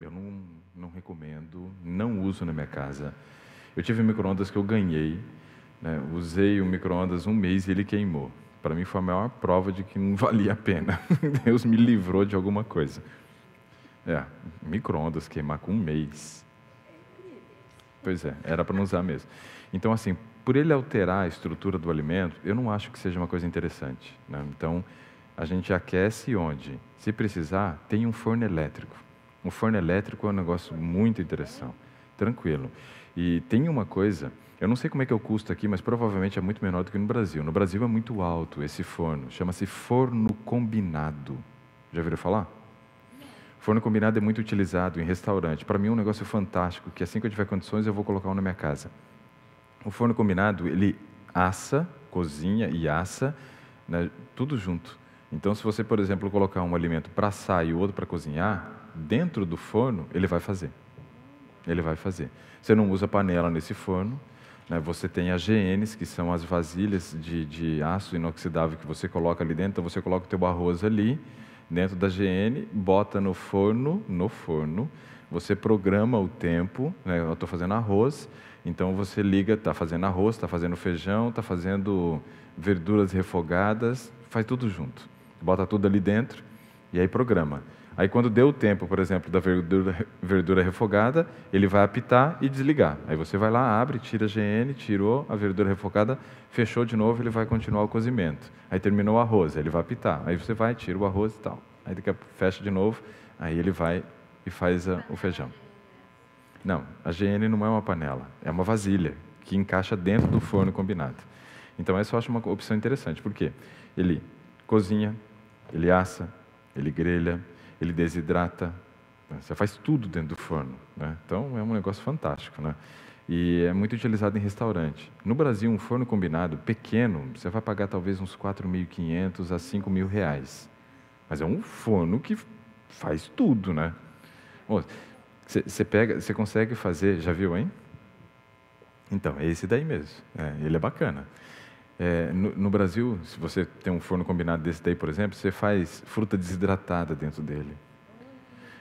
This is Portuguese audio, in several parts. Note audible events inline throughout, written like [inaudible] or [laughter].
Eu não, não recomendo, não uso na minha casa. Eu tive um micro-ondas que eu ganhei, né? usei o um micro-ondas um mês e ele queimou. Para mim foi a maior prova de que não [laughs] valia a pena. Deus me livrou de alguma coisa. É, micro-ondas queimar com um mês. Pois é, era para não usar mesmo. Então, assim, por ele alterar a estrutura do alimento, eu não acho que seja uma coisa interessante. Né? Então, a gente aquece onde? Se precisar, tem um forno elétrico. Um forno elétrico é um negócio muito interessante, tranquilo. E tem uma coisa, eu não sei como é que é o custo aqui, mas provavelmente é muito menor do que no Brasil. No Brasil é muito alto esse forno, chama-se forno combinado. Já viram falar? Forno combinado é muito utilizado em restaurante. Para mim é um negócio fantástico, que assim que eu tiver condições eu vou colocar um na minha casa. O forno combinado, ele assa, cozinha e assa, né, tudo junto. Então, se você, por exemplo, colocar um alimento para assar e o outro para cozinhar, dentro do forno, ele vai fazer. Ele vai fazer. Você não usa panela nesse forno, né? você tem as GNs, que são as vasilhas de, de, aço inoxidável que você coloca ali dentro. Então, você coloca o teu arroz ali, dentro da GN, bota no forno, no forno. Você programa o tempo, né? eu estou fazendo arroz, então você liga, está fazendo arroz, está fazendo feijão, está fazendo verduras refogadas, faz tudo junto. Bota tudo ali dentro e aí programa. Aí quando deu o tempo, por exemplo, da verdura, verdura, refogada, ele vai apitar e desligar. Aí você vai lá, abre, tira a GN, tirou a verdura refogada, fechou de novo, ele vai continuar o cozimento. Aí terminou o arroz, ele vai apitar. Aí você vai, tira o arroz e tal. Aí daqui a fecha de novo, aí ele vai e faz a, o feijão. Não, a GN não é uma panela, é uma vasilha que encaixa dentro do forno combinado. Então essa eu acho uma opção interessante, porque ele cozinha, ele assa, ele grelha, ele desidrata, né? você faz tudo dentro do forno. Né? Então é um negócio fantástico. Né? E é muito utilizado em restaurante. No Brasil, um forno combinado pequeno, você vai pagar talvez uns 4.500 a 5.000 reais. Mas é um forno que faz tudo, né? Você pega, você consegue fazer, já viu, hein? Então, é esse daí mesmo. É, ele é bacana. É, no, no, Brasil, se você tem um forno combinado desse daí, por exemplo, você faz fruta desidratada dentro dele.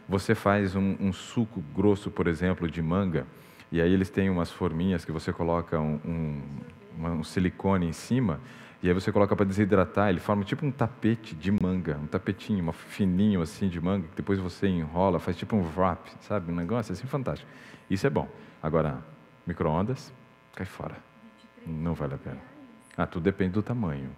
Você faz um, um suco grosso, por exemplo, de manga, e aí eles têm umas forminhas que você coloca um, um, um silicone em cima, e aí você coloca para desidratar, ele forma tipo um tapete de manga, um tapetinho, uma fininho assim de manga, que depois você enrola, faz tipo um wrap, sabe? Um negócio assim fantástico. Isso é bom. Agora, micro-ondas, cai fora. Não vale a pena. Ah, tudo depende do tamanho.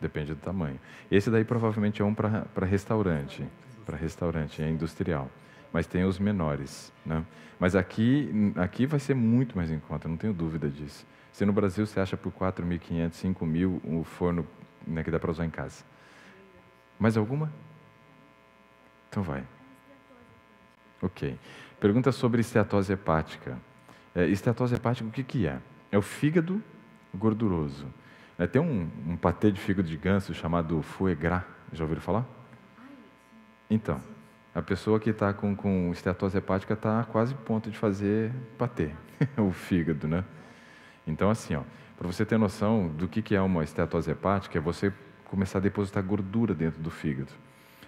Depende do tamanho. Esse daí provavelmente é um para restaurante, para restaurante, é industrial. Mas tem os menores, né? Mas aqui, aqui vai ser muito mais em conta, não tenho dúvida disso. Se no Brasil você acha por 4.500, 5.000 o forno né, que dá para usar em casa. Mais alguma? Então vai. Ok. Pergunta sobre esteatose hepática. É, esteatose hepática, o que, que é? É o fígado gorduroso. É, tem um, um patê de fígado de ganso chamado foie gras, já ouviram falar? Então, a pessoa que está com, com hepática está quase ponto de fazer patê, [laughs] o fígado, né? Então, assim, para você ter noção do que, que é uma estetose hepática, é você começar a depositar gordura dentro do fígado.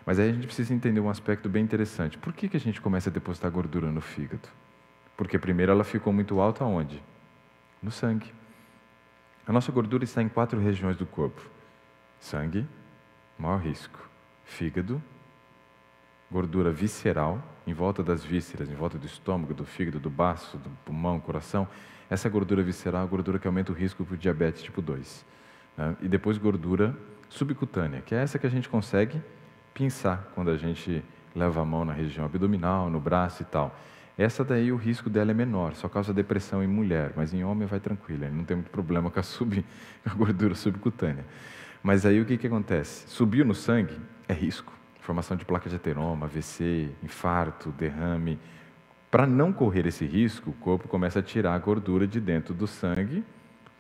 Mas aí a gente precisa entender um aspecto bem interessante. Por que, que a gente começa a depositar gordura no fígado? Porque primeiro ela ficou muito alta aonde? No sangue. A nossa gordura está em quatro regiões do corpo: sangue, maior risco, fígado, gordura visceral, em volta das vísceras, em volta do estômago, do fígado, do baço, do pulmão, coração. Essa gordura visceral é a gordura que aumenta o risco para o diabetes tipo 2. Né? E depois gordura subcutânea, que é essa que a gente consegue pinçar quando a gente leva a mão na região abdominal, no braço e tal. Essa daí o risco dela é menor, só causa depressão em mulher, mas em homem vai tranquila, não tem muito problema com a, sub, [laughs] a gordura subcutânea. Mas aí o que, que acontece? Subiu no sangue é risco, formação de placa de ateroma, AVC, infarto, derrame. Para não correr esse risco, o corpo começa a tirar a gordura de dentro do sangue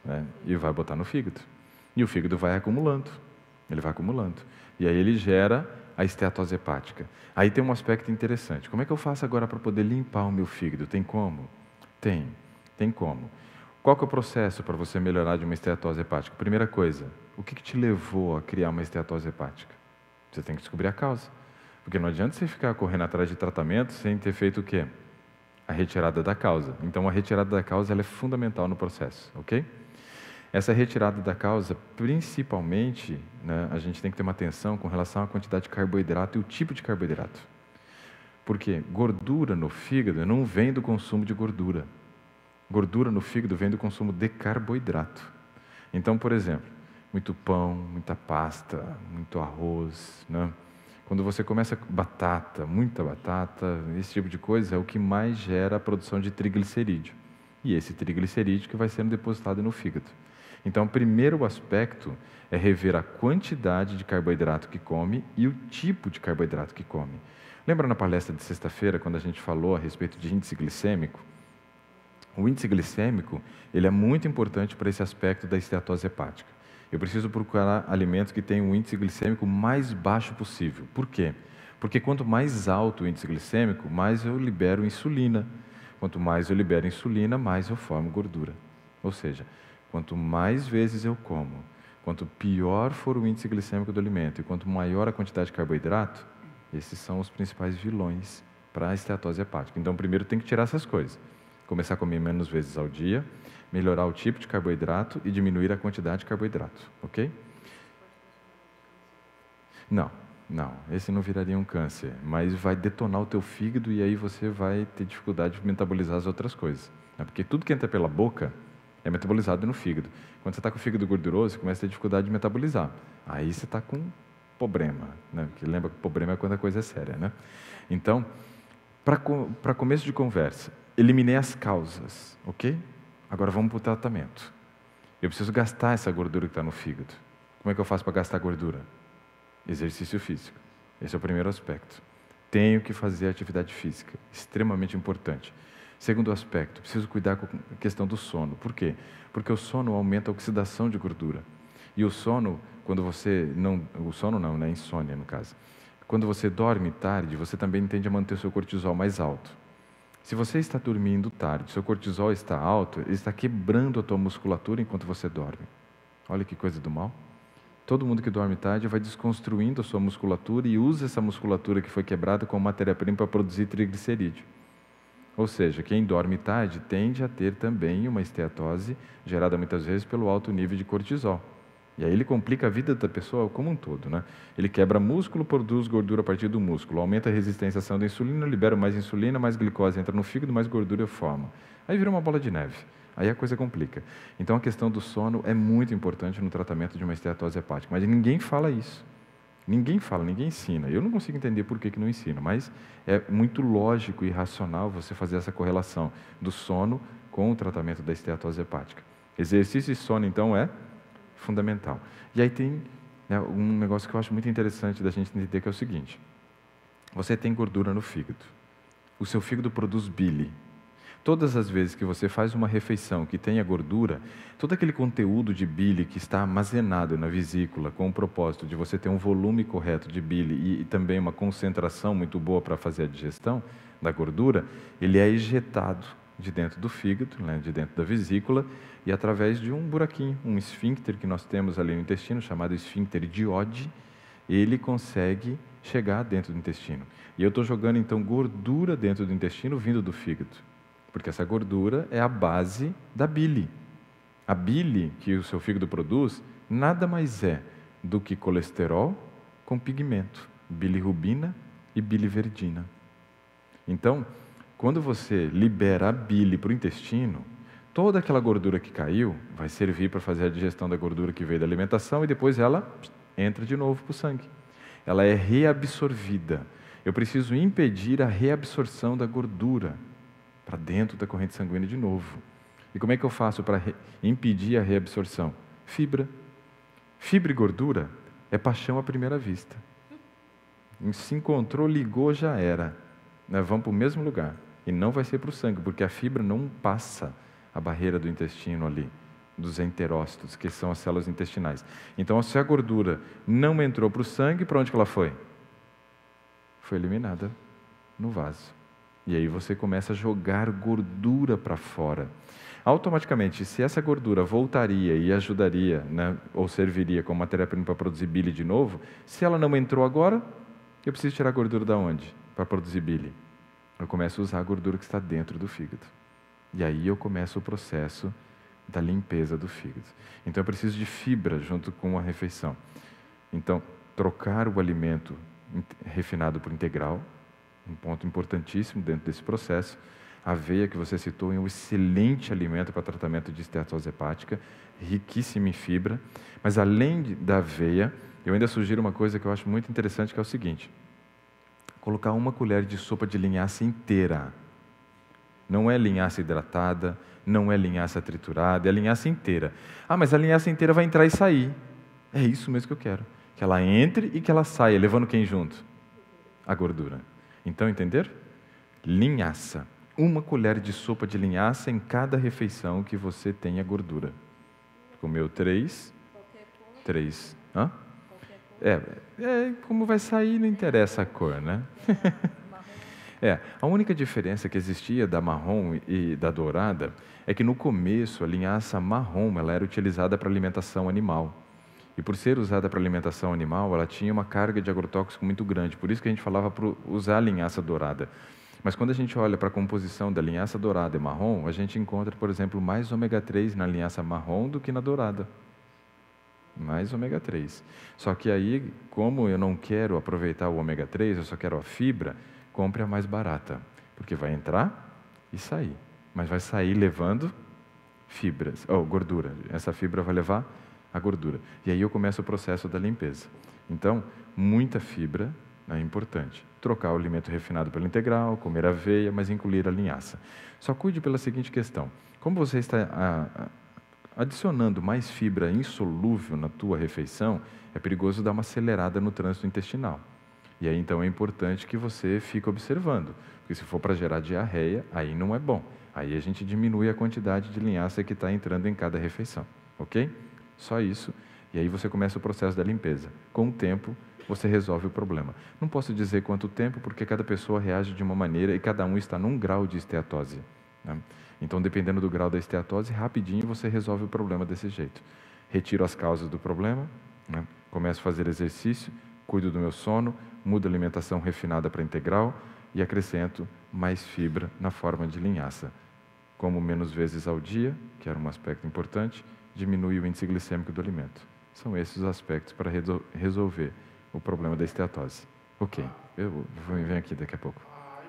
né, e vai botar no fígado. E o fígado vai acumulando, ele vai acumulando. E aí ele gera a esteatose hepática. Aí tem um aspecto interessante. Como é que eu faço agora para poder limpar o meu fígado? Tem como? Tem. Tem como. Qual que é o processo para você melhorar de uma esteatose hepática? Primeira coisa, o que, que te levou a criar uma esteatose hepática? Você tem que descobrir a causa. Porque não adianta você ficar correndo atrás de tratamento sem ter feito o quê? A retirada da causa. Então, a retirada da causa é fundamental no processo, ok? Essa retirada da causa, principalmente, né, a gente tem que ter uma atenção com relação à quantidade de carboidrato e o tipo de carboidrato. Porque gordura no fígado não vem do consumo de gordura. Gordura no fígado vem do consumo de carboidrato. Então, por exemplo, muito pão, muita pasta, muito arroz, né? Quando você começa com batata, muita batata, esse tipo de coisa é o que mais gera a produção de triglicerídeo. E esse triglicerídeo que vai sendo depositado no fígado. Então, o primeiro aspecto é rever a quantidade de carboidrato que come e o tipo de carboidrato que come. Lembra na palestra de sexta-feira, quando a gente falou a respeito de índice glicêmico? O índice glicêmico ele é muito importante para esse aspecto da esteatose hepática. Eu preciso procurar alimentos que tenham um índice glicêmico mais baixo possível. Por quê? Porque quanto mais alto o índice glicêmico, mais eu libero insulina. Quanto mais eu libero insulina, mais eu formo gordura. Ou seja, Quanto mais vezes eu como, quanto pior for o índice glicêmico do alimento e quanto maior a quantidade de carboidrato, esses são os principais vilões para a esteatose hepática. Então, primeiro tem que tirar essas coisas. Começar a comer menos vezes ao dia, melhorar o tipo de carboidrato e diminuir a quantidade de carboidrato, ok? Não, não, esse não viraria um câncer, mas vai detonar o teu fígado e aí você vai ter dificuldade de metabolizar as outras coisas. É porque tudo que entra pela boca é metabolizado no fígado. Quando você está com o fígado gorduroso, começa a ter dificuldade de metabolizar. Aí você está com problema, né? Que lembra que problema é quando a coisa é séria, né? Então, para começo de conversa, eliminei as causas, ok? Agora vamos para o tratamento. Eu preciso gastar essa gordura que está no fígado. Como é que eu faço para gastar gordura? Exercício físico. Esse é o primeiro aspecto. Tenho que fazer atividade física, extremamente importante. Segundo aspecto, preciso cuidar com a questão do sono. Por quê? Porque o sono aumenta a oxidação de gordura. E o sono, quando você não, o sono não, né, insônia no caso. Quando você dorme tarde, você também tende a manter o seu cortisol mais alto. Se você está dormindo tarde, seu cortisol está alto, ele está quebrando a tua musculatura enquanto você dorme. Olha que coisa do mal. Todo mundo que dorme tarde vai desconstruindo a sua musculatura e usa essa musculatura que foi quebrada como matéria-prima para produzir triglicerídeo. Ou seja, quem dorme tarde tende a ter também uma esteatose gerada muitas vezes pelo alto nível de cortisol. E aí ele complica a vida da pessoa como um todo, né? Ele quebra músculo, produz gordura a partir do músculo, aumenta a resistência à ação da insulina, libera mais insulina, mais glicose entra no fígado, mais gordura forma. Aí vira uma bola de neve. Aí a coisa complica. Então a questão do sono é muito importante no tratamento de uma esteatose hepática, mas ninguém fala isso. Ninguém fala, ninguém ensina. Eu não consigo entender por que, que não ensina, mas é muito lógico e racional você fazer essa correlação do sono com o tratamento da esteatose hepática. Exercício e sono, então, é fundamental. E aí tem né, um negócio que eu acho muito interessante da gente entender, que é o seguinte. Você tem gordura no fígado. O seu fígado produz bile. Todas as vezes que você faz uma refeição que tenha gordura, todo aquele conteúdo de bile que está armazenado na vesícula, com o propósito de você ter um volume correto de bile e, e também uma concentração muito boa para fazer a digestão da gordura, ele é ejetado de dentro do fígado, né, de dentro da vesícula, e através de um buraquinho, um esfíncter que nós temos ali no intestino, chamado esfíncter de ele consegue chegar dentro do intestino. E eu estou jogando então gordura dentro do intestino vindo do fígado porque essa gordura é a base da bile. A bile que o seu fígado produz nada mais é do que colesterol com pigmento, bilirrubina e biliverdina. Então, quando você libera a bile para o intestino, toda aquela gordura que caiu vai servir para fazer a digestão da gordura que veio da alimentação e depois ela entra de novo para o sangue. Ela é reabsorvida. Eu preciso impedir a reabsorção da gordura para dentro da corrente sanguínea de novo. E como é que eu faço para impedir a reabsorção? Fibra. Fibra e gordura é paixão à primeira vista. Se encontrou, ligou, já era. Nós né, vamos para o mesmo lugar. E não vai ser para o sangue, porque a fibra não passa a barreira do intestino ali, dos enterócitos, que são as células intestinais. Então, se a gordura não entrou para o sangue, para onde que ela foi? Foi eliminada no vaso. E aí você começa a jogar gordura para fora. Automaticamente, se essa gordura voltaria e ajudaria, né, ou serviria como matéria-prima para produzir bile de novo, se ela não entrou agora, eu preciso tirar a gordura da onde? Para produzir bile. Eu começo a usar a gordura que está dentro do fígado. E aí eu começo o processo da limpeza do fígado. Então eu preciso de fibra junto com a refeição. Então, trocar o alimento refinado por integral, um ponto importantíssimo dentro desse processo. A aveia que você citou é um excelente alimento para tratamento de esteatose hepática, riquíssima em fibra. Mas além da aveia, eu ainda sugiro uma coisa que eu acho muito interessante, que é o seguinte: colocar uma colher de sopa de linhaça inteira. Não é linhaça hidratada, não é linhaça triturada, é linhaça inteira. Ah, mas a linhaça inteira vai entrar e sair. É isso mesmo que eu quero. Que ela entre e que ela saia, levando quem junto? A gordura. Então, entender? Linhaça. Uma colher de sopa de linhaça em cada refeição que você tenha gordura. Comeu três, três. Hã? É, é, é, como vai sair, não interessa a cor, né? [laughs] é, a única diferença que existia da marrom e da dourada é que no começo a linhaça marrom ela era utilizada para alimentação animal. E por ser usada para alimentação animal, ela tinha uma carga de agrotóxico muito grande. Por isso que a gente falava para usar a linhaça dourada. Mas quando a gente olha para a composição da linhaça dourada e marrom, a gente encontra, por exemplo, mais ômega 3 na linhaça marrom do que na dourada. Mais ômega 3. Só que aí, como eu não quero aproveitar o ômega 3, eu só quero a fibra, compre a mais barata, porque vai entrar e sair, mas vai sair levando fibras, ou oh, gordura. Essa fibra vai levar a gordura. E aí eu começo o processo da limpeza. Então, muita fibra é importante. Trocar o alimento refinado pelo integral, comer aveia, mas incluir a linhaça. Só cuide pela seguinte questão: como você está ah, ah, adicionando mais fibra insolúvel na tua refeição, é perigoso dar uma acelerada no trânsito intestinal. E aí então é importante que você fique observando, porque se for para gerar diarreia, aí não é bom. Aí a gente diminui a quantidade de linhaça que está entrando em cada refeição, ok? Só isso. E aí você começa o processo da limpeza. Com o tempo, você resolve o problema. Não posso dizer quanto tempo, porque cada pessoa reage de uma maneira e cada um está num grau de esteatose. Né? Então, dependendo do grau da esteatose, rapidinho você resolve o problema desse jeito. Retiro as causas do problema, né? começo a fazer exercício, cuido do meu sono, mudo a alimentação refinada para integral e acrescento mais fibra na forma de linhaça. Como menos vezes ao dia, que era um aspecto importante, diminui o índice glicêmico do alimento. São esses os aspectos para resol resolver o problema da esteatose. Ok, eu vou aqui daqui a pouco. Ah,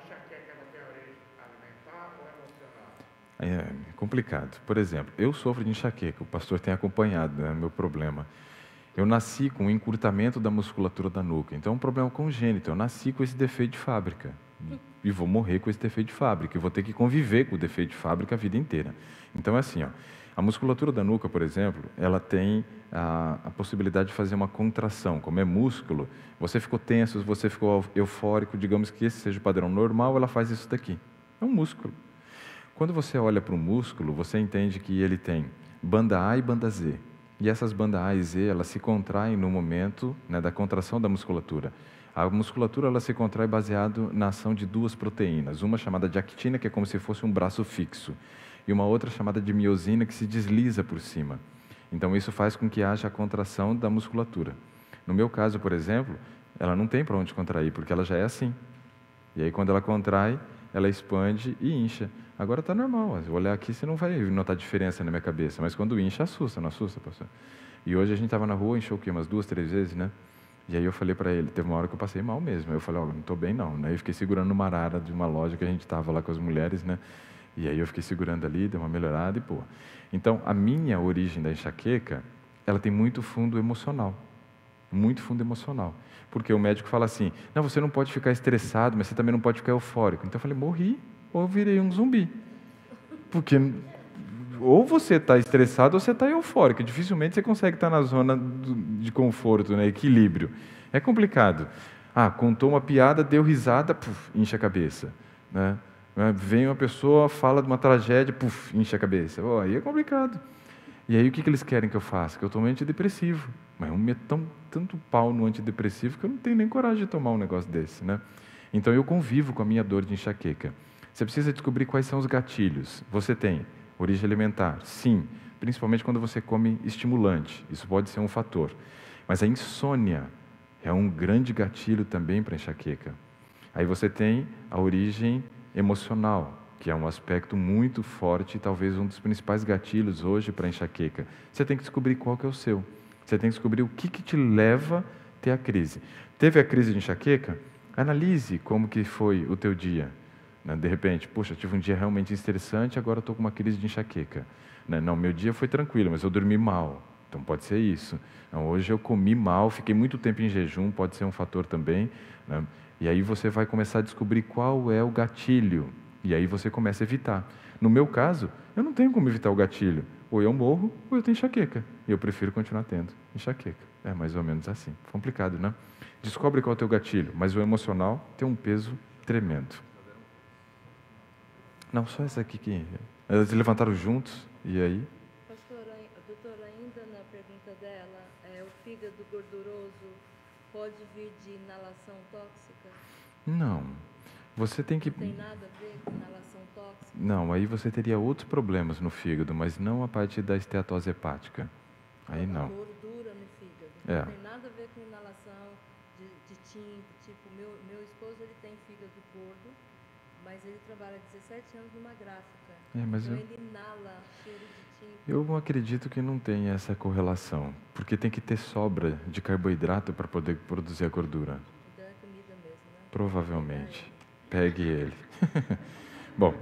é, é complicado. Por exemplo, eu sofro de enxaqueca, o pastor tem acompanhado né, meu problema. Eu nasci com um encurtamento da musculatura da nuca, então é um problema congênito. Eu nasci com esse defeito de fábrica e vou morrer com esse defeito de fábrica, e vou ter que conviver com o defeito de fábrica a vida inteira. Então é assim, ó. A musculatura da nuca, por exemplo, ela tem a, a, possibilidade de fazer uma contração. Como é músculo, você ficou tenso, você ficou eufórico, digamos que esse seja o padrão normal, ela faz isso daqui. É um músculo. Quando você olha para o músculo, você entende que ele tem banda A e banda Z. E essas bandas A e Z, elas se contraem no momento né, da contração da musculatura. A musculatura ela se contrai baseado na ação de duas proteínas, uma chamada de actina, que é como se fosse um braço fixo, e uma outra chamada de miosina que se desliza por cima. Então, isso faz com que haja a contração da musculatura. No meu caso, por exemplo, ela não tem para onde contrair, porque ela já é assim. E aí, quando ela contrai, ela expande e incha. Agora está normal, se olhar aqui você não vai notar diferença na minha cabeça, mas quando incha, assusta, não assusta, pastor? E hoje a gente estava na rua, encheu o quê? Umas duas, três vezes, né? E aí eu falei para ele, teve uma hora que eu passei mal mesmo. Eu falei, ó, oh, não estou bem não. Aí né? eu fiquei segurando uma arara de uma loja que a gente estava lá com as mulheres, né? E aí eu fiquei segurando ali, deu uma melhorada e pô. Então, a minha origem da enxaqueca, ela tem muito fundo emocional. Muito fundo emocional. Porque o médico fala assim: não, você não pode ficar estressado, mas você também não pode ficar eufórico. Então eu falei: morri ou virei um zumbi. Porque ou você está estressado ou você está eufórico. Dificilmente você consegue estar tá na zona de conforto, né? equilíbrio. É complicado. Ah, contou uma piada, deu risada, puf, incha a cabeça. Né? Né? Vem uma pessoa, fala de uma tragédia, puf, enche a cabeça. Oh, aí é complicado. E aí o que, que eles querem que eu faça? Que eu tome antidepressivo. Mas eu meto tão, tanto pau no antidepressivo que eu não tenho nem coragem de tomar um negócio desse. Né? Então eu convivo com a minha dor de enxaqueca. Você precisa descobrir quais são os gatilhos. Você tem origem alimentar, sim, principalmente quando você come estimulante. Isso pode ser um fator. Mas a insônia é um grande gatilho também para enxaqueca. Aí você tem a origem emocional, que é um aspecto muito forte, talvez um dos principais gatilhos hoje para enxaqueca. Você tem que descobrir qual que é o seu. Você tem que descobrir o que, que te leva a ter a crise. Teve a crise de enxaqueca? Analise como que foi o teu dia. Né? De repente, poxa, tive um dia realmente interessante agora estou com uma crise de enxaqueca. Né? Não, meu dia foi tranquilo, mas eu dormi mal. Então pode ser isso. Então, hoje eu comi mal, fiquei muito tempo em jejum, pode ser um fator também. Né? E aí você vai começar a descobrir qual é o gatilho. E aí você começa a evitar. No meu caso, eu não tenho como evitar o gatilho. Ou eu morro, ou eu tenho enxaqueca. E eu prefiro continuar tendo enxaqueca. É mais ou menos assim. Complicado, né? Descobre qual é o teu gatilho, mas o emocional tem um peso tremendo. Não, só essa aqui que. Elas levantaram juntos, e aí? Pastor, doutora, ainda na pergunta dela, é, o fígado gorduroso pode vir de inalação tóxica? Não. Você tem que. Não tem nada a ver com inalação tóxica? Não, aí você teria outros problemas no fígado, mas não a partir da esteatose hepática. Aí é não. Gordura no fígado. É. Não tem nada a ver com inalação de, de tinta. Tipo, meu, meu esposo ele tem fígado gordo mas ele trabalha 17 anos numa gráfica. É, mas então eu... ele inala cheiro de tinta. Eu acredito que não tem essa correlação, porque tem que ter sobra de carboidrato para poder produzir a gordura. Então é comida mesmo, né? Provavelmente. É. Pegue ele. [laughs] Bom,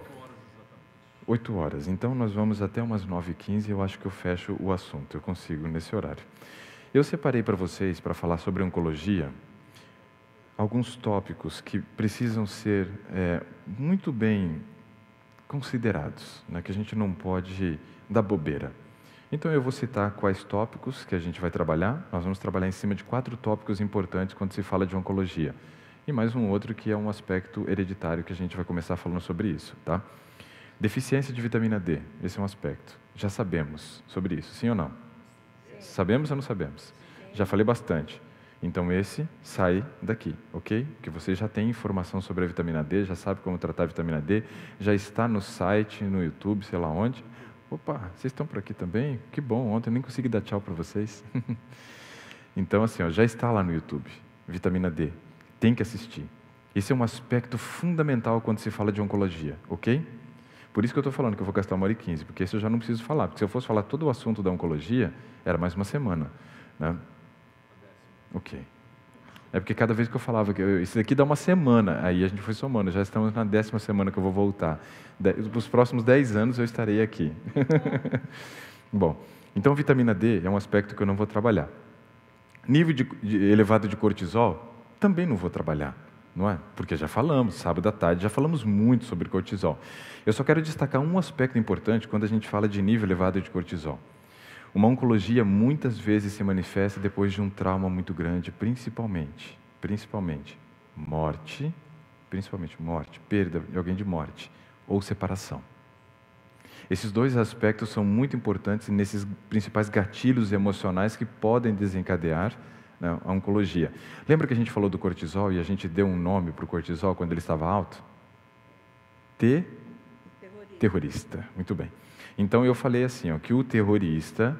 8 horas. Então nós vamos até umas 9h15 eu acho que eu fecho o assunto. Eu consigo nesse horário. Eu separei para vocês para falar sobre oncologia alguns tópicos que precisam ser é, muito bem considerados, né, que a gente não pode dar bobeira. Então eu vou citar quais tópicos que a gente vai trabalhar. Nós vamos trabalhar em cima de quatro tópicos importantes quando se fala de oncologia. E mais um outro que é um aspecto hereditário que a gente vai começar falando sobre isso, tá? Deficiência de vitamina D, esse é um aspecto. Já sabemos sobre isso, sim ou não? Sim. Sabemos ou não sabemos? Sim. Já falei bastante. Então esse sai daqui, ok? Que você já tem informação sobre a vitamina D, já sabe como tratar a vitamina D, já está no site, no YouTube, sei lá onde. Opa, vocês estão por aqui também? Que bom, ontem eu nem consegui dar tchau para vocês. [laughs] então assim, ó, já está lá no YouTube, vitamina D, tem que assistir. Esse é um aspecto fundamental quando se fala de oncologia, ok? Por isso que eu estou falando que eu vou gastar uma hora e quinze, porque isso eu já não preciso falar, porque se eu fosse falar todo o assunto da oncologia, era mais uma semana, né? Ok. É porque cada vez que eu falava que isso daqui dá uma semana, aí a gente foi somando, já estamos na décima semana que eu vou voltar. Nos próximos dez anos eu estarei aqui. [laughs] Bom, então vitamina D é um aspecto que eu não vou trabalhar. Nível de, de, elevado de cortisol, também não vou trabalhar, não é? Porque já falamos, sábado à tarde, já falamos muito sobre cortisol. Eu só quero destacar um aspecto importante quando a gente fala de nível elevado de cortisol. Uma oncologia muitas vezes se manifesta depois de um trauma muito grande, principalmente, principalmente morte, principalmente morte, perda de alguém de morte ou separação. Esses dois aspectos são muito importantes nesses principais gatilhos emocionais que podem desencadear né, a oncologia. Lembra que a gente falou do cortisol e a gente deu um nome para o cortisol quando ele estava alto? T. Terrorista. Terrorista. Muito bem. Então eu falei assim, ó, que o terrorista,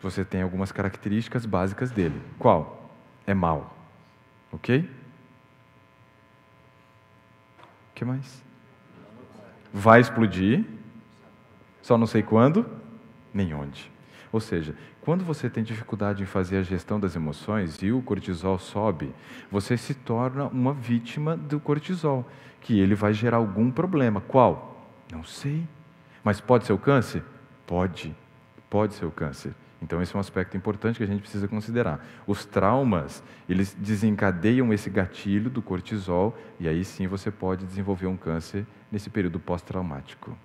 você tem algumas características básicas dele. Qual? É mal. Ok? O que mais? Vai explodir, só não sei quando, nem onde. Ou seja, quando você tem dificuldade em fazer a gestão das emoções e o cortisol sobe, você se torna uma vítima do cortisol, que ele vai gerar algum problema. Qual? Não sei. Mas pode ser o câncer? Pode, pode ser o câncer. Então esse é um aspecto importante que a gente precisa considerar. Os traumas, eles desencadeiam esse gatilho do cortisol e aí sim você pode desenvolver um câncer nesse período pós-traumático.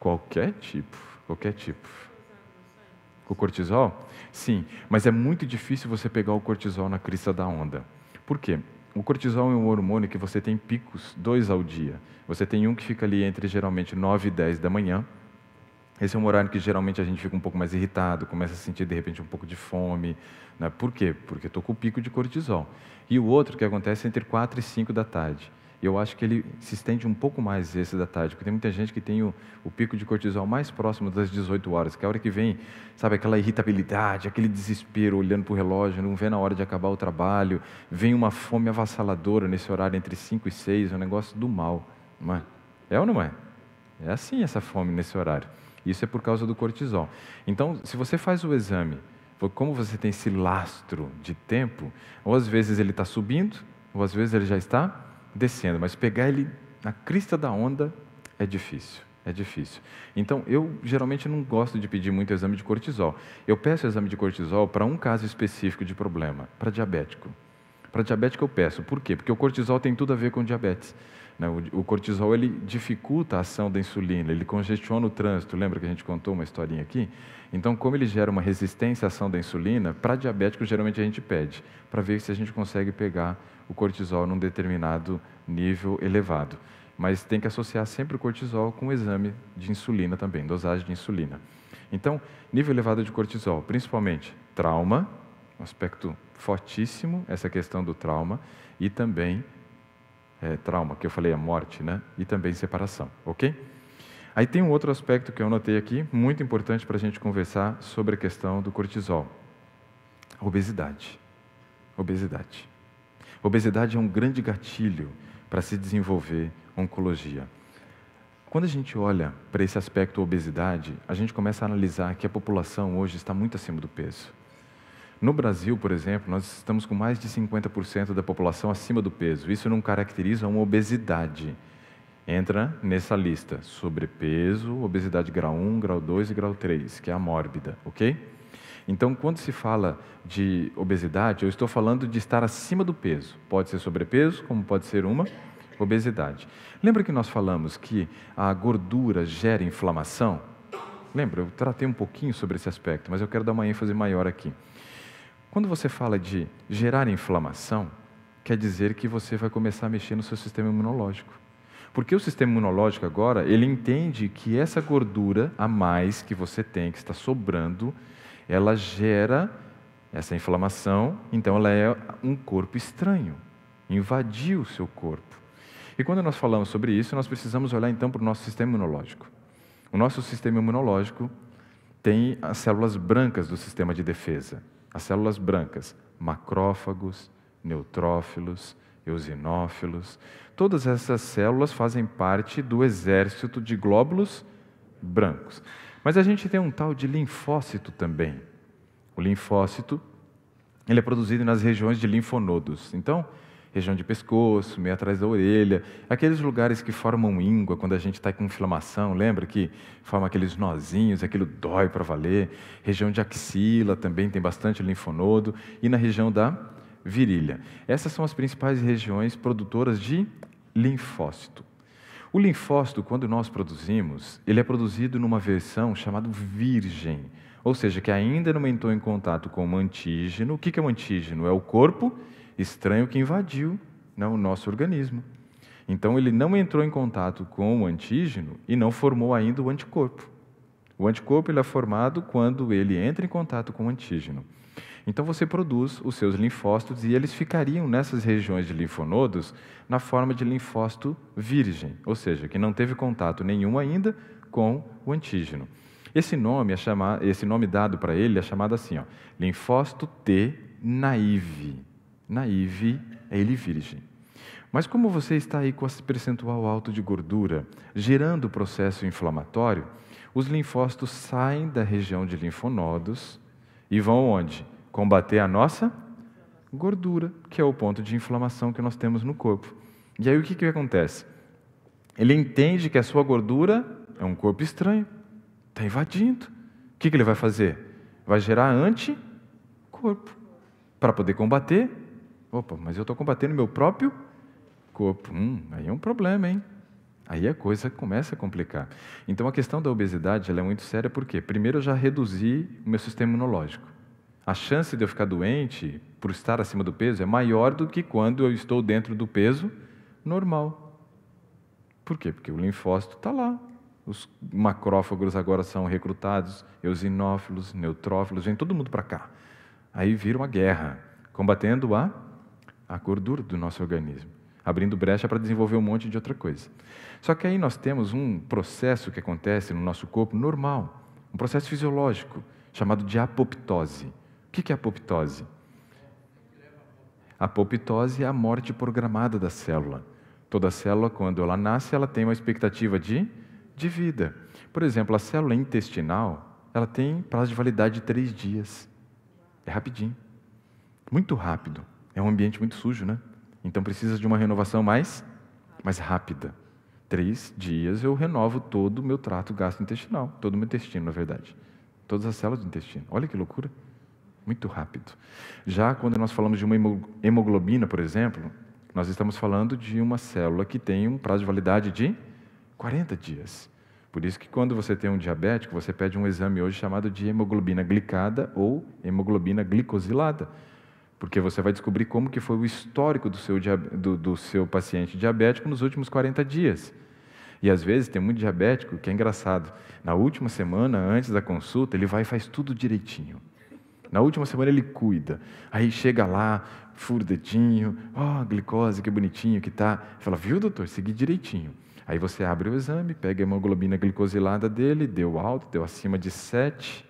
Qualquer tipo, qualquer tipo. O cortisol? Sim, mas é muito difícil você pegar o cortisol na crista da onda. Por quê? O cortisol é um hormônio que você tem picos, dois ao dia. Você tem um que fica ali entre geralmente 9 e 10 da manhã. Esse é um horário que geralmente a gente fica um pouco mais irritado, começa a sentir de repente um pouco de fome. Né? Por quê? Porque estou com o pico de cortisol. E o outro que acontece entre 4 e 5 da tarde. E eu acho que ele se estende um pouco mais esse da tarde, porque tem muita gente que tem o, o, pico de cortisol mais próximo das 18 horas, que é a hora que vem, sabe, aquela irritabilidade, aquele desespero olhando para o relógio, não vê na hora de acabar o trabalho, vem uma fome avassaladora nesse horário entre 5 e 6, é um negócio do mal, não é? É ou não é? É assim essa fome nesse horário. Isso é por causa do cortisol. Então, se você faz o exame, como você tem esse lastro de tempo, ou às vezes ele está subindo, ou às vezes ele já está descendo, mas pegar ele na crista da onda é difícil. É difícil. Então, eu geralmente não gosto de pedir muito exame de cortisol. Eu peço exame de cortisol para um caso específico de problema, para diabético. Para diabético eu peço. Por quê? Porque o cortisol tem tudo a ver com diabetes. Né? O cortisol ele dificulta a ação da insulina, ele congestiona o trânsito. Lembra que a gente contou uma historinha aqui? Então, como ele gera uma resistência à ação da insulina, para diabético geralmente a gente pede, para ver se a gente consegue pegar o cortisol num determinado nível elevado. Mas tem que associar sempre o cortisol com o exame de insulina também, dosagem de insulina. Então, nível elevado de cortisol, principalmente trauma, um aspecto fortíssimo, essa questão do trauma, e também é, trauma, que eu falei a morte, né? E também separação, ok? Aí tem um outro aspecto que eu anotei aqui, muito importante para a gente conversar sobre a questão do cortisol: obesidade. Obesidade. Obesidade é um grande gatilho para se desenvolver oncologia. Quando a gente olha para esse aspecto obesidade, a gente começa a analisar que a população hoje está muito acima do peso. No Brasil, por exemplo, nós estamos com mais de 50% da população acima do peso. Isso não caracteriza uma obesidade. Entra nessa lista: sobrepeso, obesidade grau 1, grau 2 e grau 3, que é a mórbida, ok? Então, quando se fala de obesidade, eu estou falando de estar acima do peso. Pode ser sobrepeso, como pode ser uma obesidade. Lembra que nós falamos que a gordura gera inflamação? Lembra? Eu tratei um pouquinho sobre esse aspecto, mas eu quero dar uma ênfase maior aqui. Quando você fala de gerar inflamação, quer dizer que você vai começar a mexer no seu sistema imunológico. Porque o sistema imunológico agora, ele entende que essa gordura a mais que você tem, que está sobrando, ela gera essa inflamação, então ela é um corpo estranho, invadiu o seu corpo. E quando nós falamos sobre isso, nós precisamos olhar então para o nosso sistema imunológico. O nosso sistema imunológico tem as células brancas do sistema de defesa. As células brancas, macrófagos, neutrófilos, eosinófilos, todas essas células fazem parte do exército de glóbulos brancos. Mas a gente tem um tal de linfócito também. O linfócito, ele é produzido nas regiões de linfonodos. Então, região de pescoço, meio atrás da orelha, aqueles lugares que formam íngua quando a gente está com inflamação, lembra que forma aqueles nozinhos, aquilo dói para valer. Região de axila também tem bastante linfonodo e na região da virilha. Essas são as principais regiões produtoras de linfócito. O linfócito, quando nós produzimos, ele é produzido numa versão chamada virgem, ou seja, que ainda não entrou em contato com o antígeno. O que é um antígeno? É o corpo estranho que invadiu né, o nosso organismo. Então, ele não entrou em contato com o antígeno e não formou ainda o anticorpo. O anticorpo ele é formado quando ele entra em contato com o antígeno. Então você produz os seus linfócitos e eles ficariam nessas regiões de linfonodos na forma de linfócito virgem, ou seja, que não teve contato nenhum ainda com o antígeno. Esse nome, é chama... Esse nome dado para ele é chamado assim, ó, linfócito T naive. Naive é ele virgem. Mas como você está aí com esse percentual alto de gordura, gerando o processo inflamatório, os linfócitos saem da região de linfonodos e vão onde? combater a nossa gordura, que é o ponto de inflamação que nós temos no corpo. E aí o que, que acontece? Ele entende que a sua gordura é um corpo estranho, está invadindo. O que, que ele vai fazer? Vai gerar anticorpo para poder combater. Opa, mas eu estou combatendo meu próprio corpo. Hum, aí é um problema, hein? Aí a coisa começa a complicar. Então a questão da obesidade é muito séria, porque primeiro eu já reduzi o meu sistema imunológico a chance de eu ficar doente por estar acima do peso é maior do que quando eu estou dentro do peso normal. Por quê? Porque o linfócito está lá. Os macrófagos agora são recrutados, eosinófilos, neutrófilos, vem todo mundo para cá. Aí vira uma guerra, combatendo a, a gordura do nosso organismo, abrindo brecha para desenvolver um monte de outra coisa. Só que aí nós temos um processo que acontece no nosso corpo normal, um processo fisiológico, chamado de apoptose que, que é apoptose? Apoptose é a morte programada da célula. Toda célula, quando ela nasce, ela tem uma expectativa de, de vida. Por exemplo, a célula intestinal, ela tem prazo de validade de três dias. É rapidinho. Muito rápido. É um ambiente muito sujo, né? Então precisa de uma renovação mais, mais rápida. Três dias eu renovo todo o meu trato gastrointestinal, todo o meu intestino, na verdade. Todas as células do intestino. Olha que loucura muito rápido. Já quando nós falamos de uma hemoglobina, por exemplo, nós estamos falando de uma célula que tem um prazo de validade de 40 dias. Por isso que quando você tem um diabético, você pede um exame hoje chamado de hemoglobina glicada ou hemoglobina glicosilada, porque você vai descobrir como que foi o histórico do seu, do, do seu paciente diabético nos últimos 40 dias. E às vezes tem muito diabético que é engraçado. Na última semana, antes da consulta, ele vai e faz tudo direitinho. Na última semana ele cuida. Aí chega lá, fura o dedinho, ó, oh, glicose, que bonitinho que tá. Fala, viu, doutor, segui direitinho. Aí você abre o exame, pega a hemoglobina glicosilada dele, deu alto, deu acima de 7.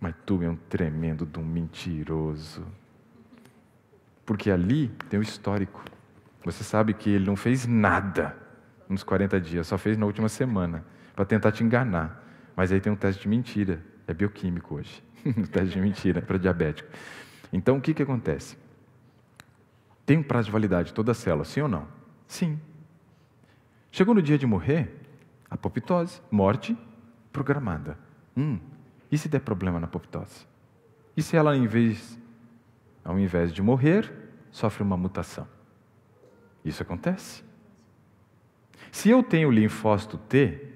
Mas tu é um tremendo de um mentiroso. Porque ali tem o histórico. Você sabe que ele não fez nada nos 40 dias, só fez na última semana, para tentar te enganar. Mas aí tem um teste de mentira é bioquímico hoje. [laughs] o teste de mentira, é para diabético. Então, o que, que acontece? Tem um prazo de validade toda a célula, sim ou não? Sim. Chegou no dia de morrer, apoptose, morte programada. Hum, e se der problema na apoptose? E se ela, vez, ao invés de morrer, sofre uma mutação? Isso acontece. Se eu tenho linfócito T,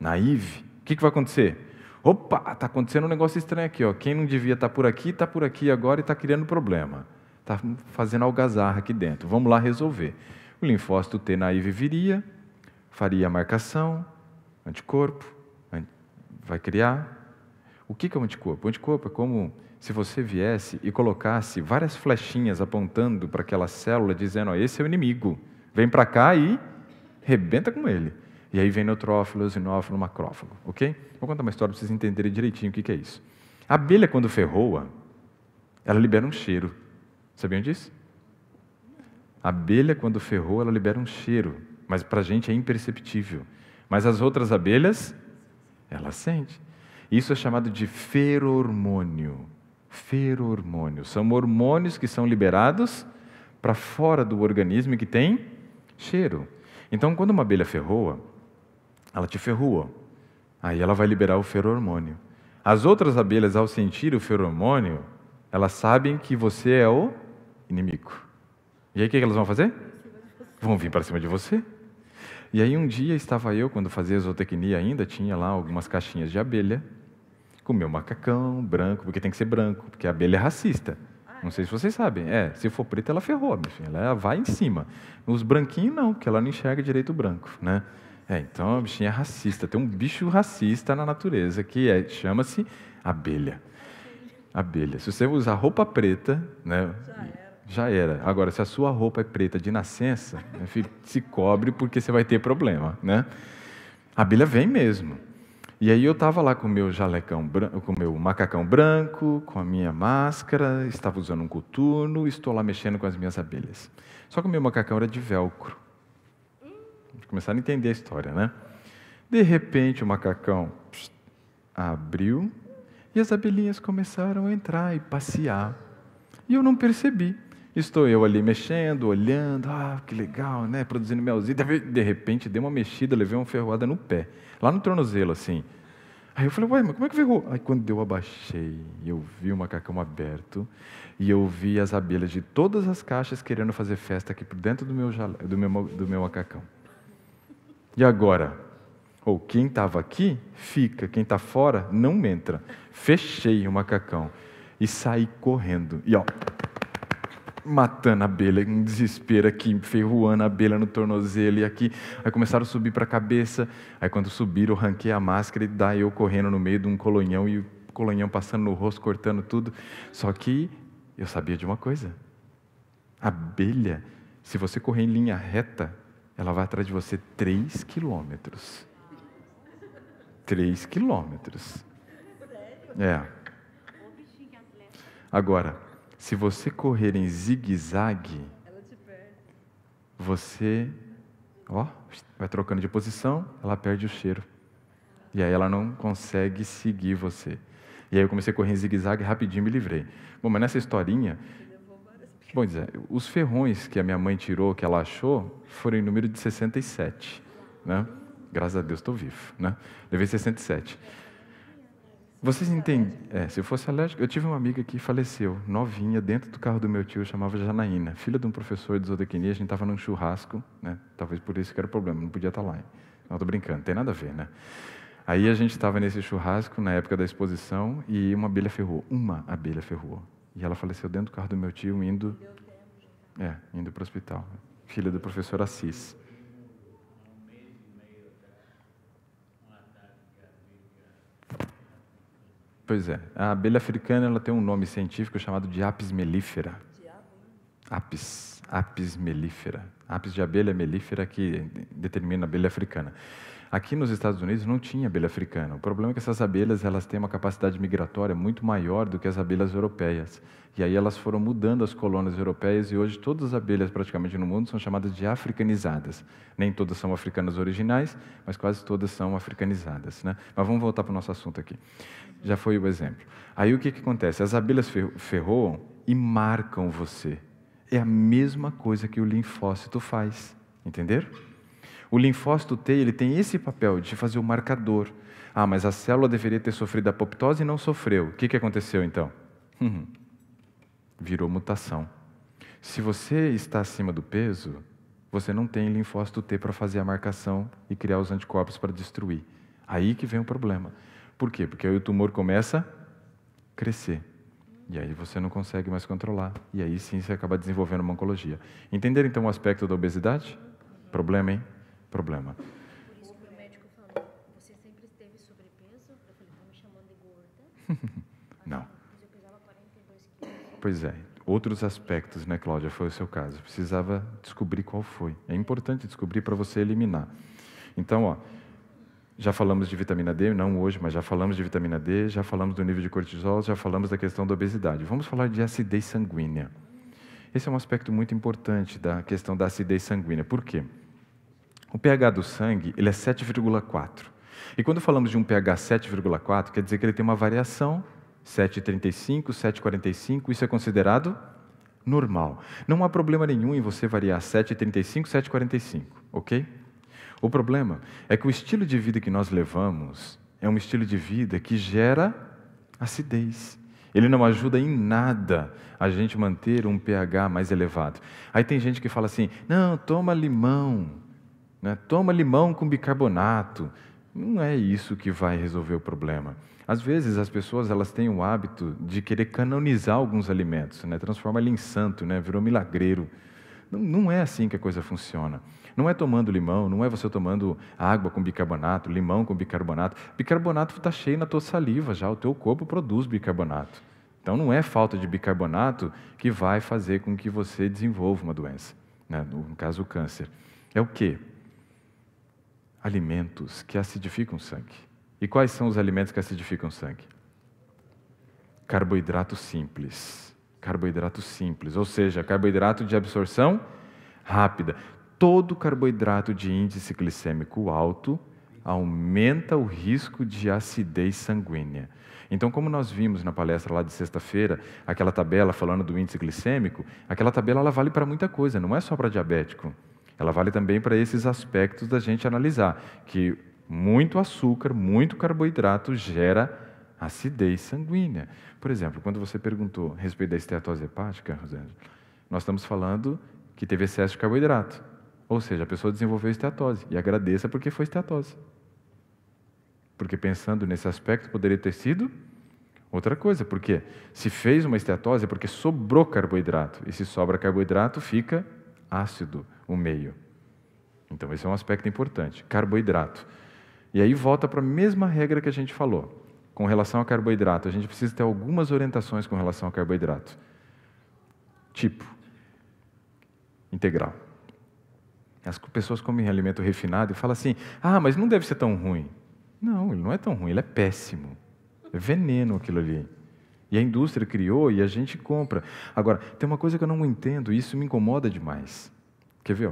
naive, o que, que vai acontecer? opa, está acontecendo um negócio estranho aqui, ó. quem não devia estar tá por aqui, está por aqui agora e está criando problema. Está fazendo algazarra aqui dentro, vamos lá resolver. O linfócito T naive viria, faria a marcação, anticorpo, vai criar. O que é um anticorpo? O anticorpo é como se você viesse e colocasse várias flechinhas apontando para aquela célula, dizendo: ó, esse é o inimigo, vem para cá e rebenta com ele. E aí vem neutrófilo, eosinófilo, macrófago, ok? Vou contar uma história para vocês entenderem direitinho o que, que é isso. A abelha, quando ferroa, ela libera um cheiro. Sabiam disso? A abelha, quando ferroa, ela libera um cheiro, mas para a gente é imperceptível. Mas as outras abelhas, ela sente. Isso é chamado de ferormônio. Ferormônio. São hormônios que são liberados para fora do organismo e que tem cheiro. Então, quando uma abelha ferroa, ela te ferrou. Aí ela vai liberar o feromônio. As outras abelhas, ao sentir o feromônio, elas sabem que você é o inimigo. E aí o que elas vão fazer? Vão vir para cima de você. E aí um dia estava eu, quando fazia zootecnia ainda, tinha lá algumas caixinhas de abelha, com meu macacão branco, porque tem que ser branco, porque a abelha é racista. Não sei se vocês sabem. É, se for preta, ela ferrou, enfim, ela vai em cima. Os branquinhos, não, porque ela não enxerga direito o branco, né? É, então a bichinha é racista. Tem um bicho racista na natureza que é, chama-se abelha. Abelha. Se você usar roupa preta, né? Já era. Já era. Agora, se a sua roupa é preta de nascença, né, se cobre porque você vai ter problema, né? A abelha vem mesmo. E aí eu estava lá com meu jalecão branco, com o meu macacão branco, com a minha máscara, estava usando um coturno, estou lá mexendo com as minhas abelhas. Só que o meu macacão era de velcro começaram a entender a história, né? De repente, o macacão abriu e as abelhinhas começaram a entrar e passear. E eu não percebi. Estou eu ali mexendo, olhando, ah, que legal, né? Produzindo melzinho. De repente, dei uma mexida, levei uma ferroada no pé, lá no tornozelo, assim. Aí eu falei, ué, mas como é que ferrou? Aí quando eu abaixei, eu vi o macacão aberto e eu vi as abelhas de todas as caixas querendo fazer festa aqui por dentro do meu, do meu, do meu macacão. E agora? Ou quem estava aqui, fica. Quem está fora, não entra. Fechei o macacão e saí correndo. E ó, matando a abelha, em desespero aqui, ferruando a abelha no tornozelo e aqui. Aí começaram a subir para a cabeça. Aí quando subiram, eu ranquei a máscara e daí eu correndo no meio de um colonhão e o colonhão passando no rosto, cortando tudo. Só que eu sabia de uma coisa: abelha, se você correr em linha reta, ela vai atrás de você três quilômetros. Três quilômetros. É. Agora, se você correr em zigue-zague, você ó, vai trocando de posição, ela perde o cheiro. E aí ela não consegue seguir você. E aí eu comecei a correr em zigue-zague rapidinho me livrei. Bom, mas nessa historinha, Bom dizer, os ferrões que a minha mãe tirou, que ela achou, foram em número de 67. Né? Graças a Deus estou vivo. Né? Levei 67. Vocês entendem? É, se eu fosse alérgico, eu tive uma amiga que faleceu, novinha, dentro do carro do meu tio, chamava Janaína, filha de um professor de zootecnia. A gente estava num churrasco, né? talvez por isso que era o problema, não podia estar tá lá. Hein? Não, estou brincando, tem nada a ver, né? Aí a gente estava nesse churrasco, na época da exposição, e uma abelha ferrou, uma abelha ferrou. E ela faleceu dentro do carro do meu tio, indo, é, indo para o hospital. Filha do professor Assis. Pois é. A abelha africana ela tem um nome científico chamado de apis mellifera. Apis, apis mellifera. Apis de abelha mellifera que determina a abelha africana. Aqui nos Estados Unidos não tinha abelha africana. O problema é que essas abelhas elas têm uma capacidade migratória muito maior do que as abelhas europeias. E aí elas foram mudando as colônias europeias e hoje todas as abelhas praticamente no mundo são chamadas de africanizadas. Nem todas são africanas originais, mas quase todas são africanizadas. Né? Mas vamos voltar para o nosso assunto aqui. Já foi o exemplo. Aí o que, que acontece? As abelhas ferroam e marcam você. É a mesma coisa que o linfócito faz. Entenderam? O linfócito T ele tem esse papel de fazer o marcador. Ah, mas a célula deveria ter sofrido apoptose e não sofreu. O que, que aconteceu então? Hum, virou mutação. Se você está acima do peso, você não tem linfócito T para fazer a marcação e criar os anticorpos para destruir. Aí que vem o problema. Por quê? Porque aí o tumor começa a crescer. E aí você não consegue mais controlar. E aí sim você acaba desenvolvendo uma oncologia. Entenderam então o aspecto da obesidade? Problema, hein? problema. Por Isso que o médico falou, você sempre esteve sobrepeso? Eu falei, tá me chamando de gorda? [laughs] Não. Eu pesava 42 quilos. Pois é. Outros aspectos, né, Cláudia? Foi o seu caso. Precisava descobrir qual foi. É importante descobrir para você eliminar. Então, ó, já falamos de vitamina D, não hoje, mas já falamos de vitamina D, já falamos do nível de cortisol, já falamos da questão da obesidade. Vamos falar de acidez sanguínea. Esse é um aspecto muito importante da questão da acidez sanguínea. Por quê? O pH do sangue ele é 7,4. E quando falamos de um pH 7,4, quer dizer que ele tem uma variação 7,35, 7,45, isso é considerado normal. Não há problema nenhum em você variar 7,35, 7,45, ok? O problema é que o estilo de vida que nós levamos é um estilo de vida que gera acidez. Ele não ajuda em nada a gente manter um pH mais elevado. Aí tem gente que fala assim: não, toma limão. Né? Toma limão com bicarbonato. Não é isso que vai resolver o problema. Às vezes as pessoas elas têm o hábito de querer canonizar alguns alimentos, né? transforma ele em santo, né? virou milagreiro. Não, não é assim que a coisa funciona. Não é tomando limão, não é você tomando água com bicarbonato, limão com bicarbonato. Bicarbonato está cheio na tua saliva já, o teu corpo produz bicarbonato. Então não é falta de bicarbonato que vai fazer com que você desenvolva uma doença, né? no caso o câncer. É o quê? alimentos que acidificam o sangue. E quais são os alimentos que acidificam o sangue? Carboidrato simples. Carboidrato simples, ou seja, carboidrato de absorção rápida. Todo carboidrato de índice glicêmico alto aumenta o risco de acidez sanguínea. Então, como nós vimos na palestra lá de sexta-feira, aquela tabela falando do índice glicêmico, aquela tabela ela vale para muita coisa, não é só para diabético ela vale também para esses aspectos da gente analisar, que muito açúcar, muito carboidrato gera acidez sanguínea. Por exemplo, quando você perguntou a respeito da esteatose hepática, Rosângela, nós estamos falando que teve excesso de carboidrato. Ou seja, a pessoa desenvolveu esteatose. E agradeça porque foi esteatose. Porque pensando nesse aspecto, poderia ter sido outra coisa. Porque se fez uma esteatose é porque sobrou carboidrato. E se sobra carboidrato, fica ácido o meio. Então, esse é um aspecto importante. Carboidrato. E aí volta para a mesma regra que a gente falou com relação a carboidrato. A gente precisa ter algumas orientações com relação a carboidrato. Tipo, integral. As pessoas comem alimento refinado e falam assim: ah, mas não deve ser tão ruim. Não, ele não é tão ruim, ele é péssimo. É veneno aquilo ali. E a indústria criou e a gente compra. Agora, tem uma coisa que eu não entendo e isso me incomoda demais. Quer ver?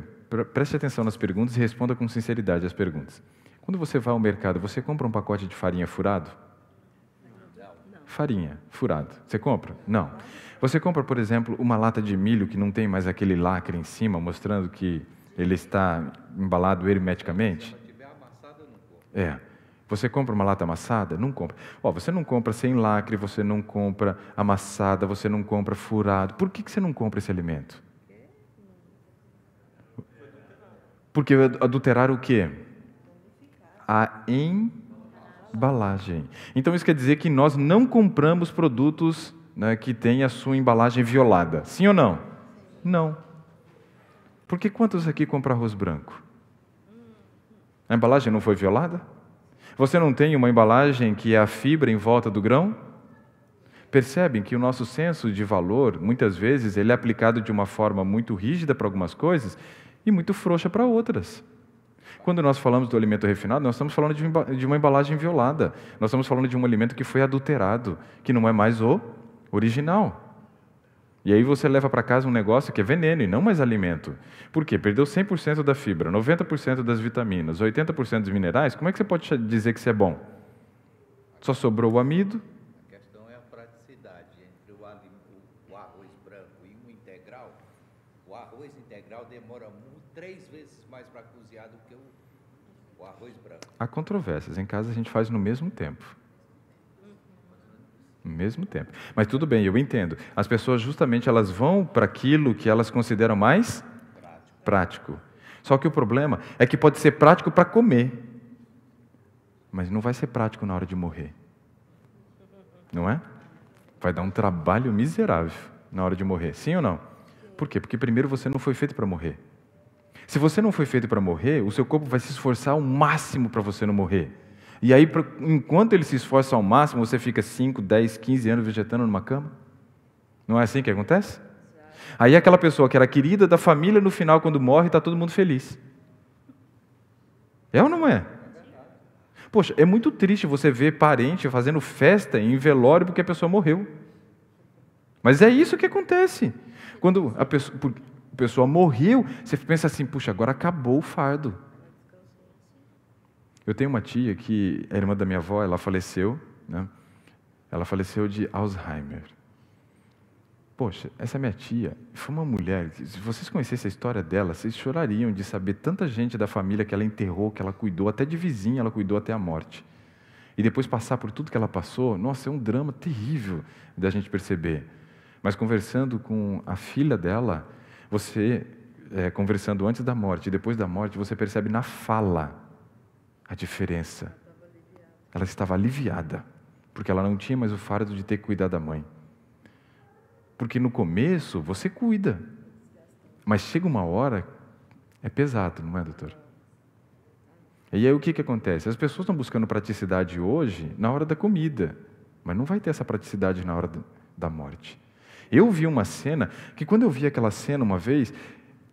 Preste atenção nas perguntas e responda com sinceridade as perguntas. Quando você vai ao mercado, você compra um pacote de farinha furado? Farinha, furado. Você compra? Não. Você compra, por exemplo, uma lata de milho que não tem mais aquele lacre em cima, mostrando que ele está embalado hermeticamente? É. Você compra uma lata amassada? Não compra. Oh, você não compra sem lacre, você não compra amassada, você não compra furado. Por que, que você não compra esse alimento? Porque adulterar o quê? A embalagem. Então isso quer dizer que nós não compramos produtos né, que têm a sua embalagem violada. Sim ou não? Não. Porque quantos aqui compram arroz branco? A embalagem não foi violada? Você não tem uma embalagem que é a fibra em volta do grão? Percebem que o nosso senso de valor, muitas vezes, ele é aplicado de uma forma muito rígida para algumas coisas e muito frouxa para outras. Quando nós falamos do alimento refinado, nós estamos falando de uma embalagem violada, nós estamos falando de um alimento que foi adulterado, que não é mais o original. E aí você leva para casa um negócio que é veneno e não mais alimento. Por quê? Perdeu 100% da fibra, 90% das vitaminas, 80% dos minerais. Como é que você pode dizer que isso é bom? Só sobrou o amido. A questão é a praticidade entre o, o arroz branco e o integral. O arroz integral demora três vezes mais para cozinhar do que o, o arroz branco. Há controvérsias. Em casa a gente faz no mesmo tempo mesmo tempo. Mas tudo bem, eu entendo. As pessoas justamente elas vão para aquilo que elas consideram mais prático. prático. Só que o problema é que pode ser prático para comer, mas não vai ser prático na hora de morrer. Não é? Vai dar um trabalho miserável na hora de morrer, sim ou não? Por quê? Porque primeiro você não foi feito para morrer. Se você não foi feito para morrer, o seu corpo vai se esforçar o máximo para você não morrer. E aí, enquanto ele se esforça ao máximo, você fica 5, 10, 15 anos vegetando numa cama? Não é assim que acontece? Aí aquela pessoa que era querida da família, no final, quando morre, está todo mundo feliz. É ou não é? Poxa, é muito triste você ver parente fazendo festa em velório porque a pessoa morreu. Mas é isso que acontece. Quando a pessoa, a pessoa morreu, você pensa assim: puxa, agora acabou o fardo. Eu tenho uma tia que é irmã da minha avó, ela faleceu, né? Ela faleceu de Alzheimer. Poxa, essa minha tia foi uma mulher se vocês conhecessem a história dela, vocês chorariam de saber tanta gente da família que ela enterrou, que ela cuidou, até de vizinha ela cuidou até a morte. E depois passar por tudo que ela passou, nossa, é um drama terrível da gente perceber. Mas conversando com a filha dela, você, é, conversando antes da morte e depois da morte, você percebe na fala a diferença. Ela estava aliviada, porque ela não tinha mais o fardo de ter cuidado da mãe. Porque no começo você cuida, mas chega uma hora, é pesado, não é, doutor? E aí o que, que acontece? As pessoas estão buscando praticidade hoje na hora da comida, mas não vai ter essa praticidade na hora da morte. Eu vi uma cena que, quando eu vi aquela cena uma vez,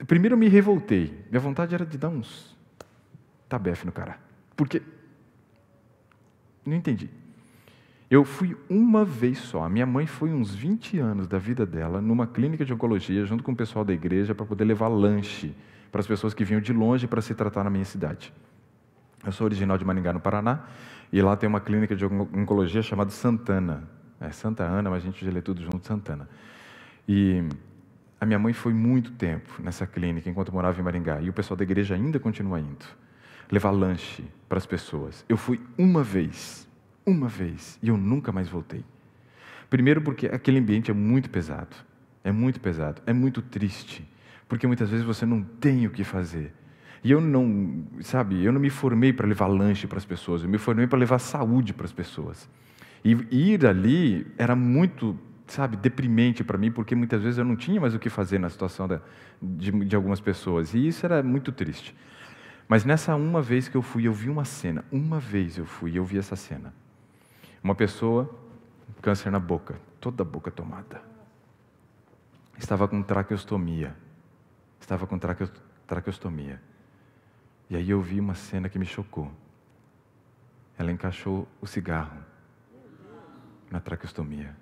primeiro eu me revoltei. Minha vontade era de dar uns tabefe no cara. Porque. Não entendi. Eu fui uma vez só. A minha mãe foi uns 20 anos da vida dela numa clínica de oncologia, junto com o pessoal da igreja, para poder levar lanche para as pessoas que vinham de longe para se tratar na minha cidade. Eu sou original de Maringá, no Paraná, e lá tem uma clínica de oncologia chamada Santana. É Santa Ana, mas a gente lê tudo junto, Santana. E a minha mãe foi muito tempo nessa clínica, enquanto morava em Maringá, e o pessoal da igreja ainda continua indo levar lanche para as pessoas. Eu fui uma vez, uma vez, e eu nunca mais voltei. Primeiro, porque aquele ambiente é muito pesado, é muito pesado, é muito triste, porque muitas vezes você não tem o que fazer. E eu não, sabe, eu não me formei para levar lanche para as pessoas, eu me formei para levar saúde para as pessoas. E ir ali era muito, sabe, deprimente para mim, porque muitas vezes eu não tinha mais o que fazer na situação da, de, de algumas pessoas. E isso era muito triste. Mas nessa uma vez que eu fui, eu vi uma cena. Uma vez eu fui e eu vi essa cena. Uma pessoa, câncer na boca, toda a boca tomada. Estava com traqueostomia. Estava com traqueostomia. E aí eu vi uma cena que me chocou. Ela encaixou o cigarro na traqueostomia.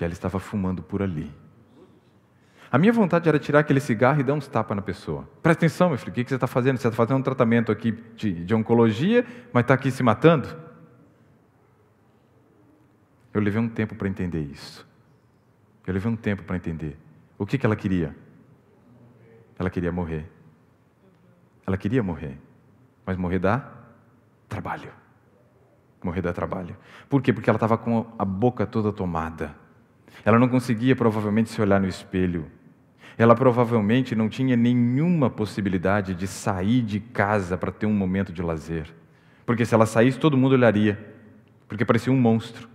E ela estava fumando por ali. A minha vontade era tirar aquele cigarro e dar uns tapas na pessoa. Presta atenção, meu filho, o que você está fazendo? Você está fazendo um tratamento aqui de, de oncologia, mas está aqui se matando? Eu levei um tempo para entender isso. Eu levei um tempo para entender. O que, que ela queria? Ela queria morrer. Ela queria morrer. Mas morrer dá trabalho. Morrer dá trabalho. Por quê? Porque ela estava com a boca toda tomada. Ela não conseguia provavelmente se olhar no espelho. Ela provavelmente não tinha nenhuma possibilidade de sair de casa para ter um momento de lazer. Porque se ela saísse, todo mundo olharia. Porque parecia um monstro.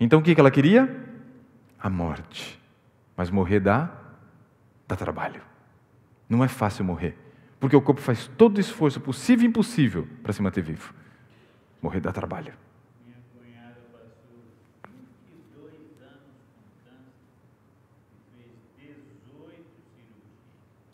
Então o que ela queria? A morte. Mas morrer dá, dá trabalho. Não é fácil morrer. Porque o corpo faz todo o esforço possível e impossível para se manter vivo. Morrer dá trabalho.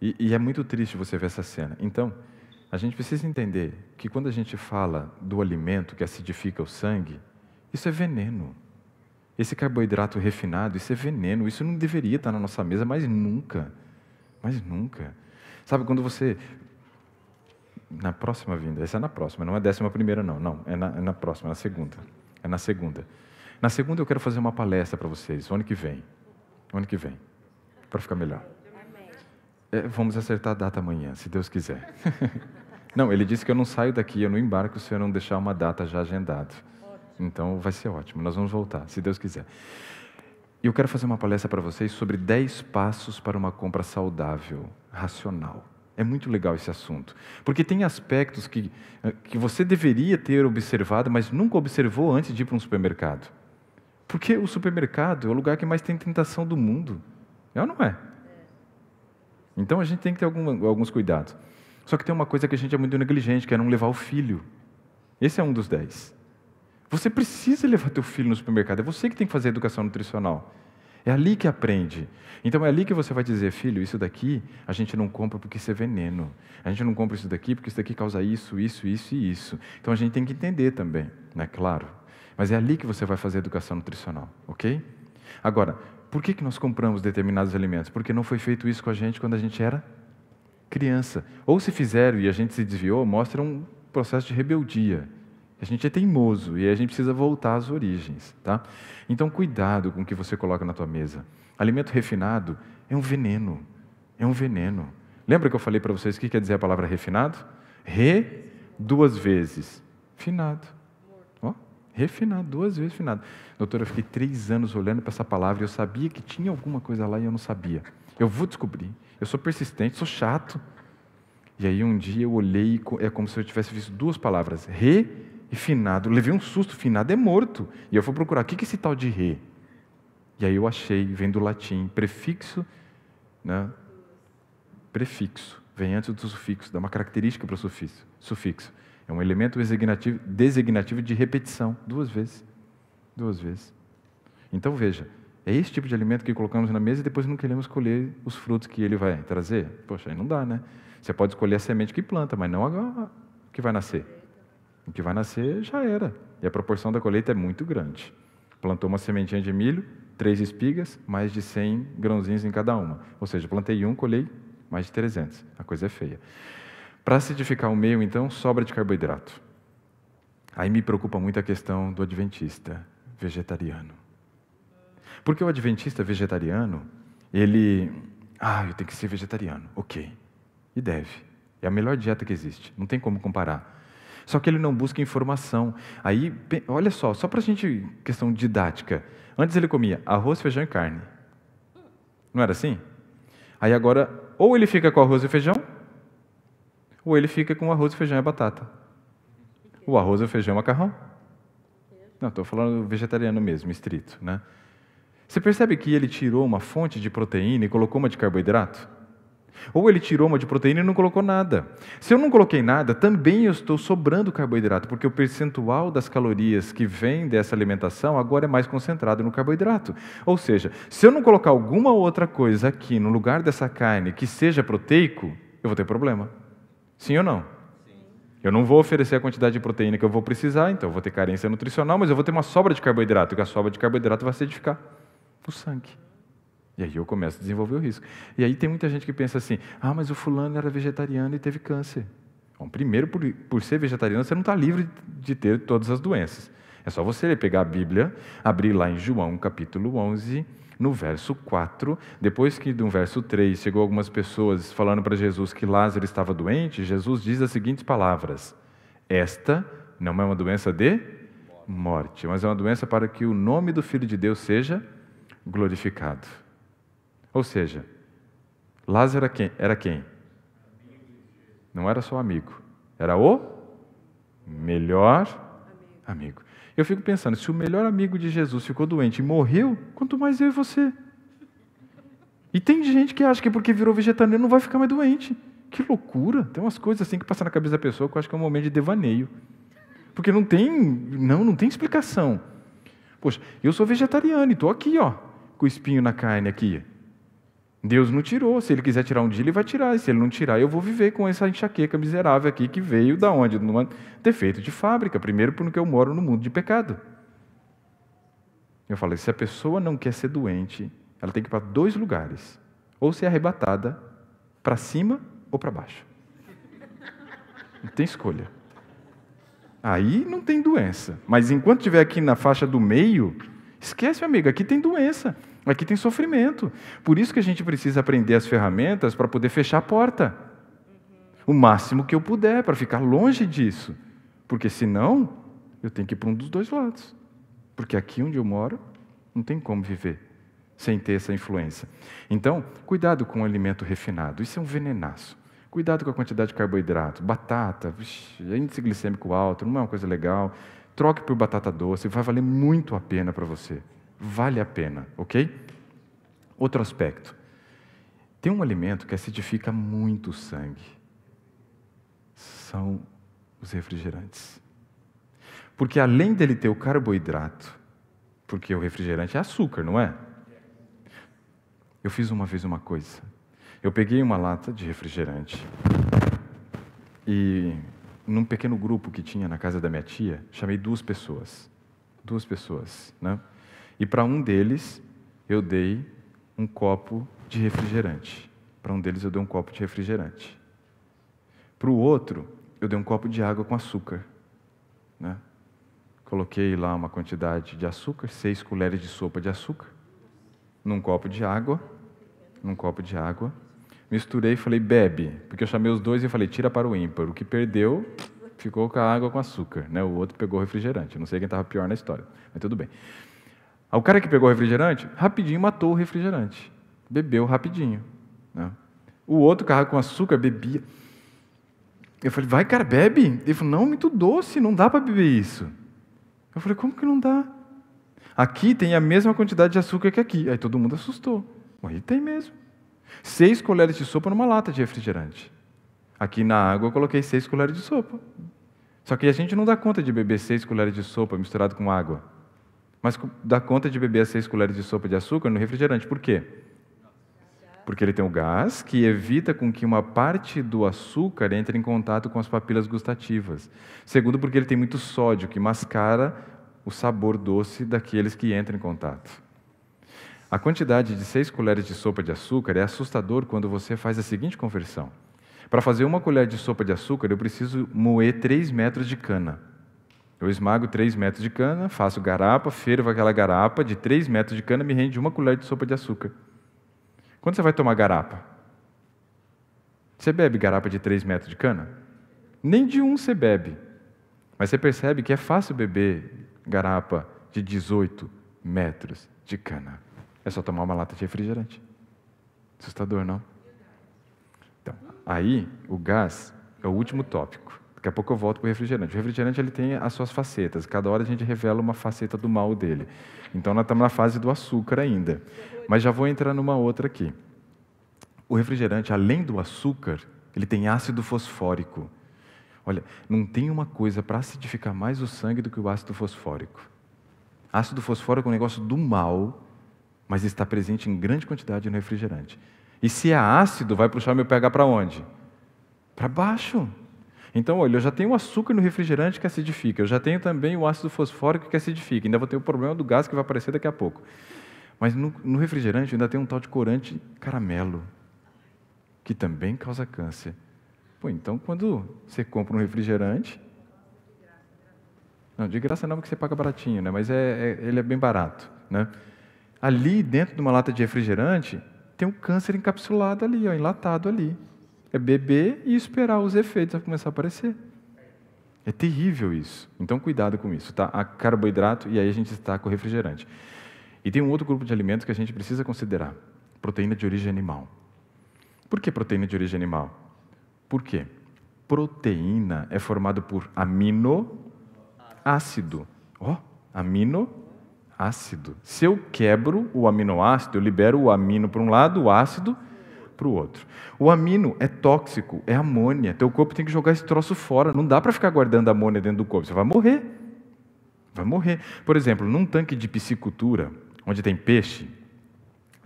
E, e é muito triste você ver essa cena. Então, a gente precisa entender que quando a gente fala do alimento que acidifica o sangue, isso é veneno. Esse carboidrato refinado, isso é veneno. Isso não deveria estar na nossa mesa, mas nunca. Mas nunca. Sabe quando você. Na próxima vinda, essa é na próxima, não é décima primeira, não. Não, é na, é na próxima, é na segunda. É na segunda. Na segunda eu quero fazer uma palestra para vocês, ano que vem. Ano que vem. Para ficar melhor. É, vamos acertar a data amanhã, se Deus quiser. [laughs] não, ele disse que eu não saio daqui, eu não embarco se eu não deixar uma data já agendada. Então vai ser ótimo, nós vamos voltar, se Deus quiser. E eu quero fazer uma palestra para vocês sobre 10 passos para uma compra saudável, racional. É muito legal esse assunto, porque tem aspectos que, eh, que você deveria ter observado, mas nunca observou antes de ir para um supermercado. Porque o supermercado é o lugar que mais tem tentação do mundo. É ou não é? Então a gente tem que ter algum, alguns cuidados. Só que tem uma coisa que a gente é muito negligente, que é não levar o filho. Esse é um dos dez. Você precisa levar teu filho no supermercado. É você que tem que fazer a educação nutricional. É ali que aprende. Então é ali que você vai dizer, filho, isso daqui a gente não compra porque isso é veneno. A gente não compra isso daqui porque isso daqui causa isso, isso, isso e isso. Então a gente tem que entender também, né? Claro. Mas é ali que você vai fazer a educação nutricional, ok? Agora, por que, que nós compramos determinados alimentos? Porque não foi feito isso com a gente quando a gente era criança. Ou se fizeram e a gente se desviou, mostra um processo de rebeldia. A gente é teimoso e a gente precisa voltar às origens, tá? Então cuidado com o que você coloca na tua mesa. Alimento refinado é um veneno, é um veneno. Lembra que eu falei para vocês o que quer dizer a palavra refinado? Re duas vezes, finado. Refinado, duas vezes refinado. Doutora, eu fiquei três anos olhando para essa palavra e eu sabia que tinha alguma coisa lá e eu não sabia. Eu vou descobrir. Eu sou persistente, sou chato. E aí um dia eu olhei e é como se eu tivesse visto duas palavras, re e finado. levei um susto, finado é morto. E eu fui procurar, o que é esse tal de re? E aí eu achei, vem do latim, prefixo, né? prefixo, vem antes do sufixo, dá uma característica para o sufixo. sufixo. É um elemento designativo, designativo de repetição, duas vezes. Duas vezes. Então veja, é esse tipo de alimento que colocamos na mesa e depois não queremos colher os frutos que ele vai trazer. Poxa, aí não dá, né? Você pode escolher a semente que planta, mas não o que vai nascer. O que vai nascer já era. E a proporção da colheita é muito grande. Plantou uma sementinha de milho, três espigas, mais de 100 grãozinhos em cada uma. Ou seja, plantei um, colhei mais de 300. A coisa é feia. Para acidificar o meio, então, sobra de carboidrato. Aí me preocupa muito a questão do adventista vegetariano. Porque o adventista vegetariano, ele. Ah, eu tenho que ser vegetariano. Ok. E deve. É a melhor dieta que existe. Não tem como comparar. Só que ele não busca informação. Aí, olha só, só para a gente, questão didática. Antes ele comia arroz, feijão e carne. Não era assim? Aí agora, ou ele fica com arroz e feijão, ou ele fica com arroz, feijão e batata. O arroz, o feijão e o macarrão. Não, estou falando vegetariano mesmo, estrito. Né? Você percebe que ele tirou uma fonte de proteína e colocou uma de carboidrato? Ou ele tirou uma de proteína e não colocou nada. Se eu não coloquei nada, também eu estou sobrando carboidrato, porque o percentual das calorias que vem dessa alimentação agora é mais concentrado no carboidrato. Ou seja, se eu não colocar alguma outra coisa aqui no lugar dessa carne que seja proteico, eu vou ter problema. Sim ou não? Sim. Eu não vou oferecer a quantidade de proteína que eu vou precisar, então eu vou ter carência nutricional, mas eu vou ter uma sobra de carboidrato, e a sobra de carboidrato vai acidificar edificar sangue. E aí eu começo a desenvolver o risco. E aí tem muita gente que pensa assim: ah, mas o fulano era vegetariano e teve câncer. Bom, primeiro, por, por ser vegetariano, você não está livre de ter todas as doenças. É só você pegar a Bíblia, abrir lá em João capítulo 11 no verso 4, depois que no verso 3 chegou algumas pessoas falando para Jesus que Lázaro estava doente, Jesus diz as seguintes palavras: Esta não é uma doença de morte, mas é uma doença para que o nome do Filho de Deus seja glorificado. Ou seja, Lázaro era quem? Era quem? Não era só amigo, era o melhor amigo. Eu fico pensando, se o melhor amigo de Jesus ficou doente e morreu, quanto mais eu e você. E tem gente que acha que porque virou vegetariano não vai ficar mais doente. Que loucura! Tem umas coisas assim que passam na cabeça da pessoa que eu acho que é um momento de devaneio. Porque não tem, não, não tem explicação. Poxa, eu sou vegetariano e estou aqui, ó, com espinho na carne aqui. Deus não tirou. Se ele quiser tirar um dia, ele vai tirar. E se ele não tirar, eu vou viver com essa enxaqueca miserável aqui que veio da onde? No defeito de fábrica. Primeiro, porque eu moro no mundo de pecado. Eu falei: se a pessoa não quer ser doente, ela tem que ir para dois lugares: ou ser arrebatada para cima ou para baixo. Não tem escolha. Aí não tem doença. Mas enquanto estiver aqui na faixa do meio, esquece, meu amigo, aqui tem doença. Aqui tem sofrimento. Por isso que a gente precisa aprender as ferramentas para poder fechar a porta. O máximo que eu puder, para ficar longe disso. Porque senão, eu tenho que ir para um dos dois lados. Porque aqui onde eu moro, não tem como viver sem ter essa influência. Então, cuidado com o alimento refinado. Isso é um venenaço. Cuidado com a quantidade de carboidrato. Batata, vixi, é índice glicêmico alto, não é uma coisa legal. Troque por batata doce, vai valer muito a pena para você. Vale a pena, ok? Outro aspecto. Tem um alimento que acidifica muito o sangue. São os refrigerantes. Porque além dele ter o carboidrato, porque o refrigerante é açúcar, não é? Eu fiz uma vez uma coisa. Eu peguei uma lata de refrigerante e, num pequeno grupo que tinha na casa da minha tia, chamei duas pessoas. Duas pessoas, né? E para um deles, eu dei um copo de refrigerante. Para um deles, eu dei um copo de refrigerante. Para o outro, eu dei um copo de água com açúcar. Né? Coloquei lá uma quantidade de açúcar, seis colheres de sopa de açúcar, num copo de água, num copo de água. Misturei e falei, bebe, porque eu chamei os dois e falei, tira para o ímpar. O que perdeu ficou com a água com açúcar, né? o outro pegou o refrigerante. Não sei quem estava pior na história, mas tudo bem. O cara que pegou o refrigerante, rapidinho matou o refrigerante. Bebeu rapidinho. Né? O outro carro com açúcar bebia. Eu falei, vai, cara, bebe. Ele falou, não, muito doce, não dá para beber isso. Eu falei, como que não dá? Aqui tem a mesma quantidade de açúcar que aqui. Aí todo mundo assustou. Aí tem mesmo. Seis colheres de sopa numa lata de refrigerante. Aqui na água eu coloquei seis colheres de sopa. Só que a gente não dá conta de beber seis colheres de sopa misturado com água mas dá conta de beber as seis colheres de sopa de açúcar no refrigerante. Por quê? Porque ele tem o gás que evita com que uma parte do açúcar entre em contato com as papilas gustativas. Segundo, porque ele tem muito sódio, que mascara o sabor doce daqueles que entram em contato. A quantidade de seis colheres de sopa de açúcar é assustador quando você faz a seguinte conversão. Para fazer uma colher de sopa de açúcar, eu preciso moer 3 metros de cana. Eu esmago 3 metros de cana, faço garapa, fervo aquela garapa de 3 metros de cana, me rende uma colher de sopa de açúcar. Quando você vai tomar garapa? Você bebe garapa de 3 metros de cana? Nem de um você bebe. Mas você percebe que é fácil beber garapa de 18 metros de cana. É só tomar uma lata de refrigerante. Assustador, não? Então, aí o gás é o último tópico. Daqui a pouco eu volto para o refrigerante. O refrigerante ele tem as suas facetas. Cada hora a gente revela uma faceta do mal dele. Então nós estamos na fase do açúcar ainda. Mas já vou entrar numa outra aqui. O refrigerante, além do açúcar, ele tem ácido fosfórico. Olha, não tem uma coisa para acidificar mais o sangue do que o ácido fosfórico. Ácido fosfórico é um negócio do mal, mas está presente em grande quantidade no refrigerante. E se é ácido, vai puxar meu pH para onde? Para baixo. Então, olha, eu já tenho o açúcar no refrigerante que acidifica, eu já tenho também o ácido fosfórico que acidifica, ainda vou ter o problema do gás que vai aparecer daqui a pouco. Mas no, no refrigerante ainda tem um tal de corante caramelo, que também causa câncer. Pô, então quando você compra um refrigerante. Não, de graça não, porque você paga baratinho, né? mas é, é ele é bem barato. Né? Ali, dentro de uma lata de refrigerante, tem um câncer encapsulado ali, ó, enlatado ali. É beber e esperar os efeitos começar a aparecer. É terrível isso. Então, cuidado com isso, tá? A carboidrato e aí a gente está com refrigerante. E tem um outro grupo de alimentos que a gente precisa considerar: proteína de origem animal. Por que proteína de origem animal? Por quê? Proteína é formado por aminoácido. Ó, oh, aminoácido. Se eu quebro o aminoácido, eu libero o amino para um lado, o ácido para o outro. O amino é tóxico, é amônia. Teu corpo tem que jogar esse troço fora. Não dá para ficar guardando amônia dentro do corpo. Você vai morrer. Vai morrer. Por exemplo, num tanque de piscicultura, onde tem peixe,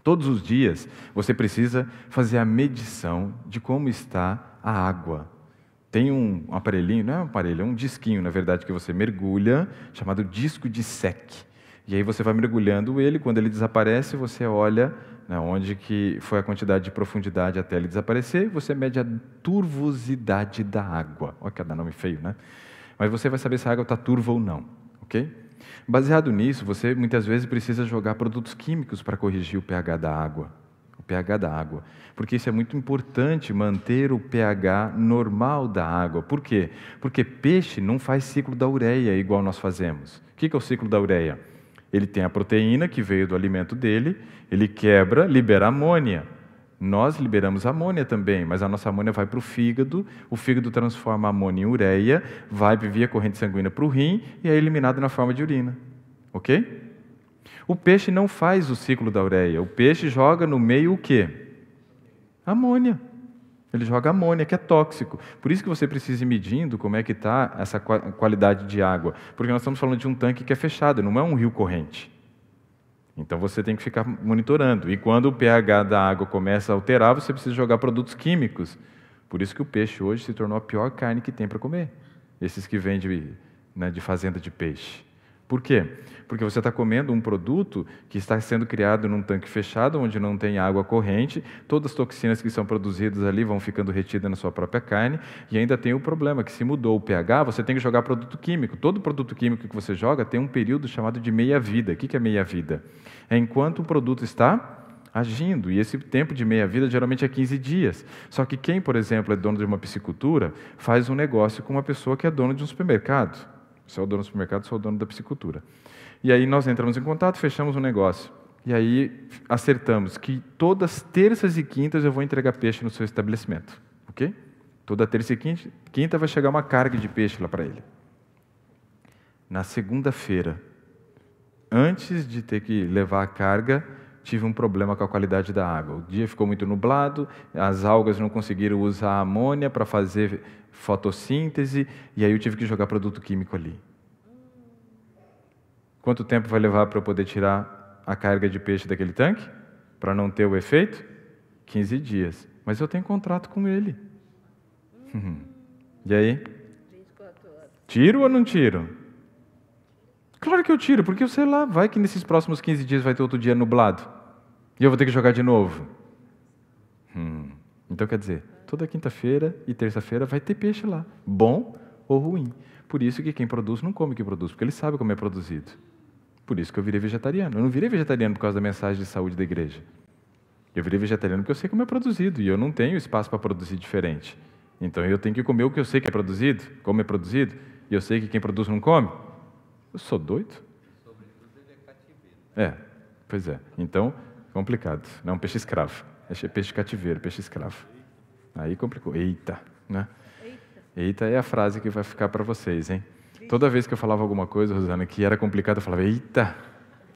todos os dias você precisa fazer a medição de como está a água. Tem um aparelhinho, não é um aparelho, é um disquinho, na verdade, que você mergulha, chamado disco de sec. E aí você vai mergulhando ele, quando ele desaparece, você olha né, onde que foi a quantidade de profundidade até ele desaparecer, você mede a turvosidade da água. Olha que dá nome feio, né? Mas você vai saber se a água está turva ou não, ok? Baseado nisso, você muitas vezes precisa jogar produtos químicos para corrigir o pH da água, o pH da água, porque isso é muito importante manter o pH normal da água. Por quê? Porque peixe não faz ciclo da ureia igual nós fazemos. O que é o ciclo da ureia? Ele tem a proteína que veio do alimento dele, ele quebra, libera amônia. Nós liberamos amônia também, mas a nossa amônia vai para o fígado, o fígado transforma a amônia em ureia, vai via corrente sanguínea para o rim e é eliminado na forma de urina. Ok? O peixe não faz o ciclo da ureia, o peixe joga no meio o quê? Amônia. Ele joga amônia, que é tóxico. Por isso que você precisa ir medindo como é que está essa qualidade de água. Porque nós estamos falando de um tanque que é fechado, não é um rio corrente. Então você tem que ficar monitorando. E quando o pH da água começa a alterar, você precisa jogar produtos químicos. Por isso que o peixe hoje se tornou a pior carne que tem para comer. Esses que vêm de, né, de fazenda de peixe. Por quê? porque você está comendo um produto que está sendo criado num tanque fechado, onde não tem água corrente, todas as toxinas que são produzidas ali vão ficando retidas na sua própria carne, e ainda tem o problema que se mudou o pH, você tem que jogar produto químico. Todo produto químico que você joga tem um período chamado de meia-vida. O que é meia-vida? É enquanto o produto está agindo. E esse tempo de meia-vida geralmente é 15 dias. Só que quem, por exemplo, é dono de uma piscicultura, faz um negócio com uma pessoa que é dono de um supermercado. Se é o dono do supermercado, sou é o dono da piscicultura. E aí nós entramos em contato, fechamos um negócio. E aí acertamos que todas terças e quintas eu vou entregar peixe no seu estabelecimento, ok? Toda terça e quinta, quinta vai chegar uma carga de peixe lá para ele. Na segunda-feira, antes de ter que levar a carga, tive um problema com a qualidade da água. O dia ficou muito nublado, as algas não conseguiram usar a amônia para fazer fotossíntese, e aí eu tive que jogar produto químico ali. Quanto tempo vai levar para eu poder tirar a carga de peixe daquele tanque? Para não ter o efeito? 15 dias. Mas eu tenho contrato com ele. Hum. E aí? Tiro ou não tiro? Claro que eu tiro, porque eu sei lá, vai que nesses próximos 15 dias vai ter outro dia nublado. E eu vou ter que jogar de novo. Hum. Então quer dizer, toda quinta-feira e terça-feira vai ter peixe lá, bom ou ruim. Por isso que quem produz não come o que produz, porque ele sabe como é produzido. Por isso que eu virei vegetariano. Eu não virei vegetariano por causa da mensagem de saúde da igreja. Eu virei vegetariano porque eu sei como é produzido e eu não tenho espaço para produzir diferente. Então eu tenho que comer o que eu sei que é produzido, como é produzido, e eu sei que quem produz não come. Eu sou doido? É, pois é. Então, complicado. Não é um peixe escravo. É peixe cativeiro, peixe escravo. Aí complicou. Eita, né? Eita é a frase que vai ficar para vocês, hein? Toda vez que eu falava alguma coisa, Rosana, que era complicado, eu falava, eita,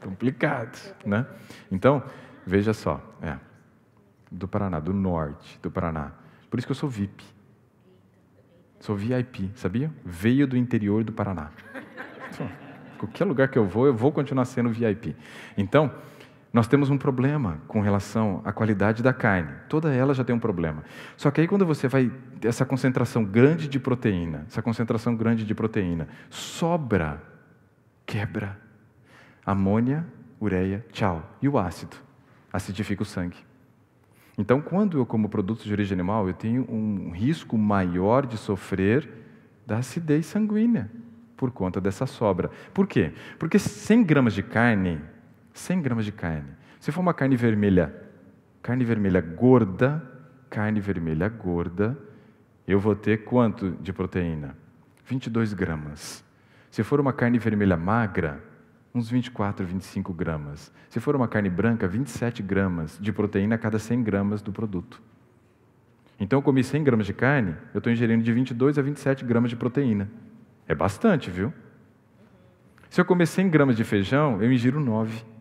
complicado, né? Então, veja só, é, do Paraná, do norte do Paraná. Por isso que eu sou VIP. Sou VIP, sabia? Veio do interior do Paraná. Qualquer lugar que eu vou, eu vou continuar sendo VIP. Então, nós temos um problema com relação à qualidade da carne. Toda ela já tem um problema. Só que aí quando você vai essa concentração grande de proteína, essa concentração grande de proteína, sobra, quebra. Amônia, ureia, tchau. E o ácido acidifica o sangue. Então, quando eu como produtos de origem animal, eu tenho um risco maior de sofrer da acidez sanguínea por conta dessa sobra. Por quê? Porque 100 gramas de carne 100 gramas de carne. Se for uma carne vermelha, carne vermelha gorda, carne vermelha gorda, eu vou ter quanto de proteína? 22 gramas. Se for uma carne vermelha magra, uns 24, 25 gramas. Se for uma carne branca, 27 gramas de proteína a cada 100 gramas do produto. Então, eu comi 100 gramas de carne, eu estou ingerindo de 22 a 27 gramas de proteína. É bastante, viu? Se eu comer 100 gramas de feijão, eu ingiro 9. gramas.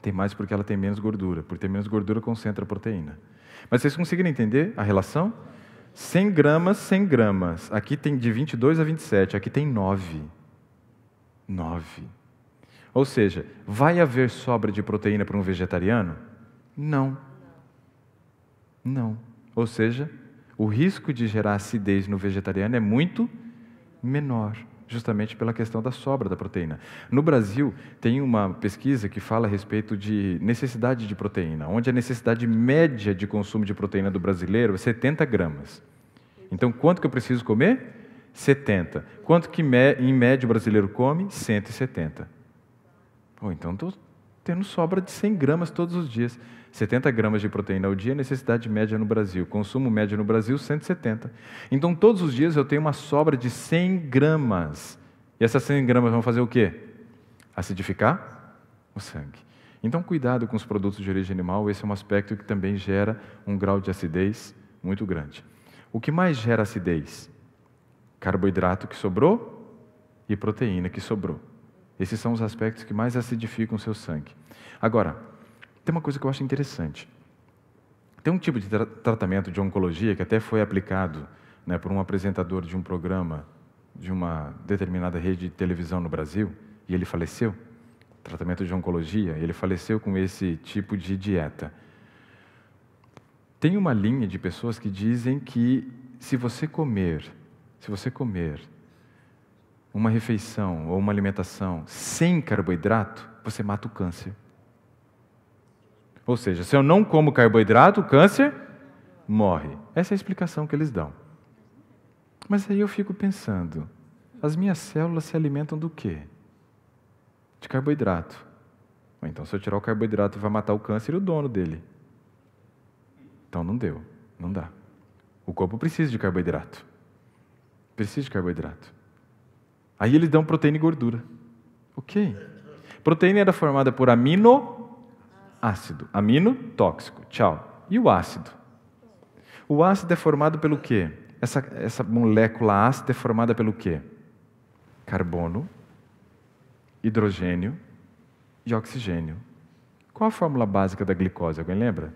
tem mais porque ela tem menos gordura. Por ter menos gordura, concentra a proteína. Mas vocês conseguiram entender a relação? 100 gramas, 100 gramas. Aqui tem de 22 a 27, aqui tem 9. 9. Ou seja, vai haver sobra de proteína para um vegetariano? Não. Não. Ou seja, o risco de gerar acidez no vegetariano é muito menor justamente pela questão da sobra da proteína. No Brasil, tem uma pesquisa que fala a respeito de necessidade de proteína, onde a necessidade média de consumo de proteína do brasileiro é 70 gramas. Então, quanto que eu preciso comer? 70. Quanto que em média o brasileiro come? 170. Ou então estou tendo sobra de 100 gramas todos os dias. 70 gramas de proteína ao dia, necessidade média no Brasil. Consumo médio no Brasil, 170. Então, todos os dias eu tenho uma sobra de 100 gramas. E essas 100 gramas vão fazer o quê? Acidificar o sangue. Então, cuidado com os produtos de origem animal, esse é um aspecto que também gera um grau de acidez muito grande. O que mais gera acidez? Carboidrato que sobrou e proteína que sobrou. Esses são os aspectos que mais acidificam o seu sangue. Agora, tem uma coisa que eu acho interessante. Tem um tipo de tra tratamento de oncologia que até foi aplicado né, por um apresentador de um programa de uma determinada rede de televisão no Brasil e ele faleceu. Tratamento de oncologia, ele faleceu com esse tipo de dieta. Tem uma linha de pessoas que dizem que se você comer, se você comer uma refeição ou uma alimentação sem carboidrato, você mata o câncer. Ou seja, se eu não como carboidrato, o câncer morre. Essa é a explicação que eles dão. Mas aí eu fico pensando: as minhas células se alimentam do quê? De carboidrato. Ou então, se eu tirar o carboidrato, vai matar o câncer e o dono dele. Então não deu, não dá. O corpo precisa de carboidrato. Precisa de carboidrato. Aí eles dão proteína e gordura. Ok. Proteína era formada por amino ácido. Amino, tóxico. Tchau. E o ácido? O ácido é formado pelo quê? Essa, essa molécula ácida é formada pelo quê? Carbono, hidrogênio e oxigênio. Qual a fórmula básica da glicose? Alguém lembra?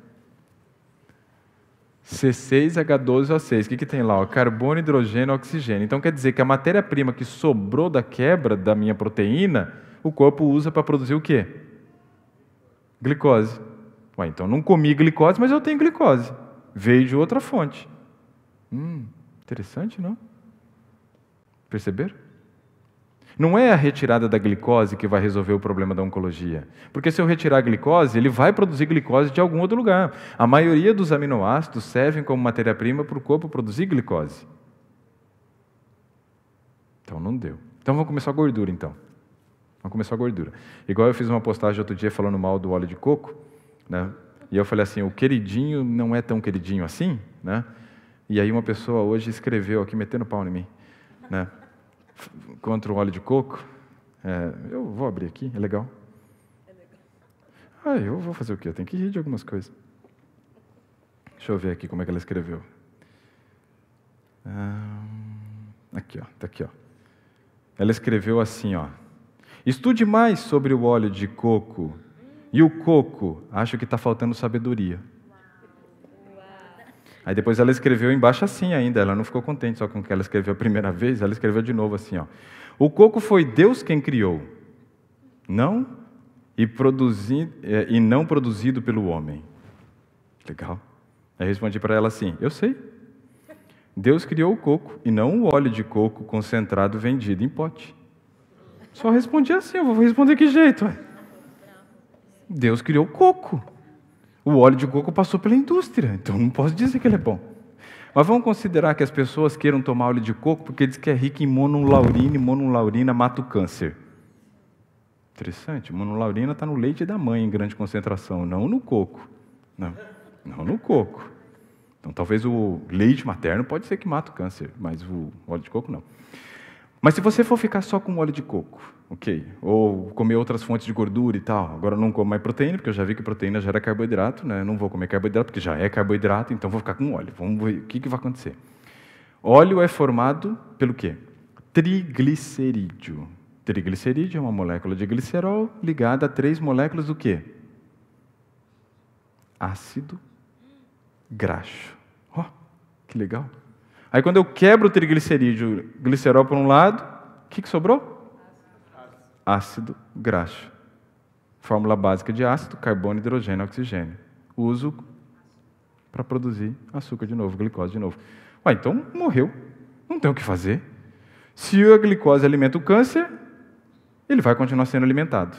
C6H12O6. O que, que tem lá? Carbono, hidrogênio, oxigênio. Então quer dizer que a matéria-prima que sobrou da quebra da minha proteína, o corpo usa para produzir o quê? Glicose. Ué, então não comi glicose, mas eu tenho glicose. Veio de outra fonte. Hum, interessante, não? Perceberam? Não é a retirada da glicose que vai resolver o problema da oncologia. Porque se eu retirar a glicose, ele vai produzir glicose de algum outro lugar. A maioria dos aminoácidos servem como matéria-prima para o corpo produzir glicose. Então não deu. Então vamos começar a gordura então. Não começou a gordura. Igual eu fiz uma postagem outro dia falando mal do óleo de coco, né? E eu falei assim, o queridinho não é tão queridinho assim, né? E aí uma pessoa hoje escreveu aqui metendo pau em mim, né? Contra o óleo de coco. É, eu vou abrir aqui, é legal. Ah, eu vou fazer o quê? Eu tenho que rir de algumas coisas. Deixa eu ver aqui como é que ela escreveu. Ah, aqui, ó, tá aqui, ó. Ela escreveu assim, ó. Estude mais sobre o óleo de coco. E o coco, acho que está faltando sabedoria. Aí depois ela escreveu embaixo assim ainda, ela não ficou contente só com o que ela escreveu a primeira vez, ela escreveu de novo assim, ó. O coco foi Deus quem criou, não e, produzi, é, e não produzido pelo homem. Legal. Aí eu respondi para ela assim, eu sei. Deus criou o coco e não o óleo de coco concentrado vendido em pote. Só respondi assim, eu vou responder que jeito. Deus criou o coco. O óleo de coco passou pela indústria, então não posso dizer que ele é bom. Mas vamos considerar que as pessoas queiram tomar óleo de coco porque diz que é rico em monolaurina e monolaurina mata o câncer. Interessante, monolaurina está no leite da mãe em grande concentração, não no coco. Não, não no coco. Então talvez o leite materno pode ser que mata o câncer, mas o óleo de coco não. Mas se você for ficar só com óleo de coco, ok, ou comer outras fontes de gordura e tal, agora não como mais proteína, porque eu já vi que proteína gera carboidrato, né? não vou comer carboidrato, porque já é carboidrato, então vou ficar com óleo. Vamos ver o que, que vai acontecer. Óleo é formado pelo quê? Triglicerídeo. Triglicerídeo é uma molécula de glicerol ligada a três moléculas do quê? Ácido graxo. Ó, oh, que legal. Aí quando eu quebro o triglicerídeo, glicerol por um lado, o que, que sobrou? Ácido graxo. Fórmula básica de ácido, carbono, hidrogênio, oxigênio. Uso para produzir açúcar de novo, glicose de novo. Ué, então morreu. Não tem o que fazer. Se a glicose alimenta o câncer, ele vai continuar sendo alimentado.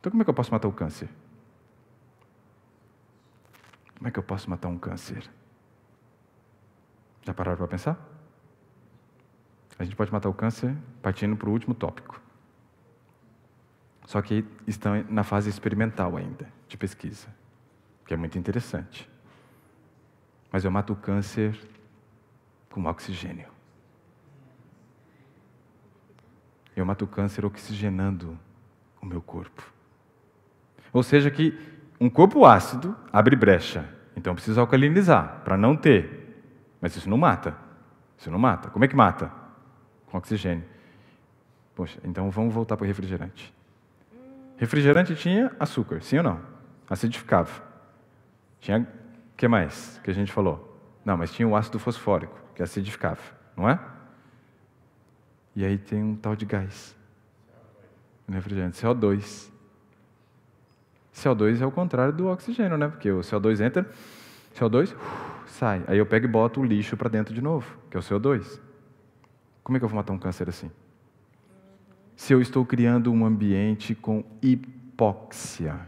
Então como é que eu posso matar o câncer? Como é que eu posso matar um câncer? Já pararam para pensar? A gente pode matar o câncer partindo para o último tópico. Só que estão na fase experimental ainda, de pesquisa, que é muito interessante. Mas eu mato o câncer com oxigênio. Eu mato o câncer oxigenando o meu corpo. Ou seja, que um corpo ácido abre brecha. Então eu preciso alcalinizar para não ter mas isso não mata. Isso não mata. Como é que mata? Com oxigênio. Poxa, então vamos voltar para o refrigerante. Refrigerante tinha açúcar, sim ou não? Acidificava. Tinha o que mais que a gente falou? Não, mas tinha o ácido fosfórico, que acidificava, não é? E aí tem um tal de gás. No refrigerante, CO2. CO2 é o contrário do oxigênio, né? Porque o CO2 entra, CO2 uh, sai. Aí eu pego e boto o lixo para dentro de novo, que é o CO2. Como é que eu vou matar um câncer assim? Se eu estou criando um ambiente com hipóxia,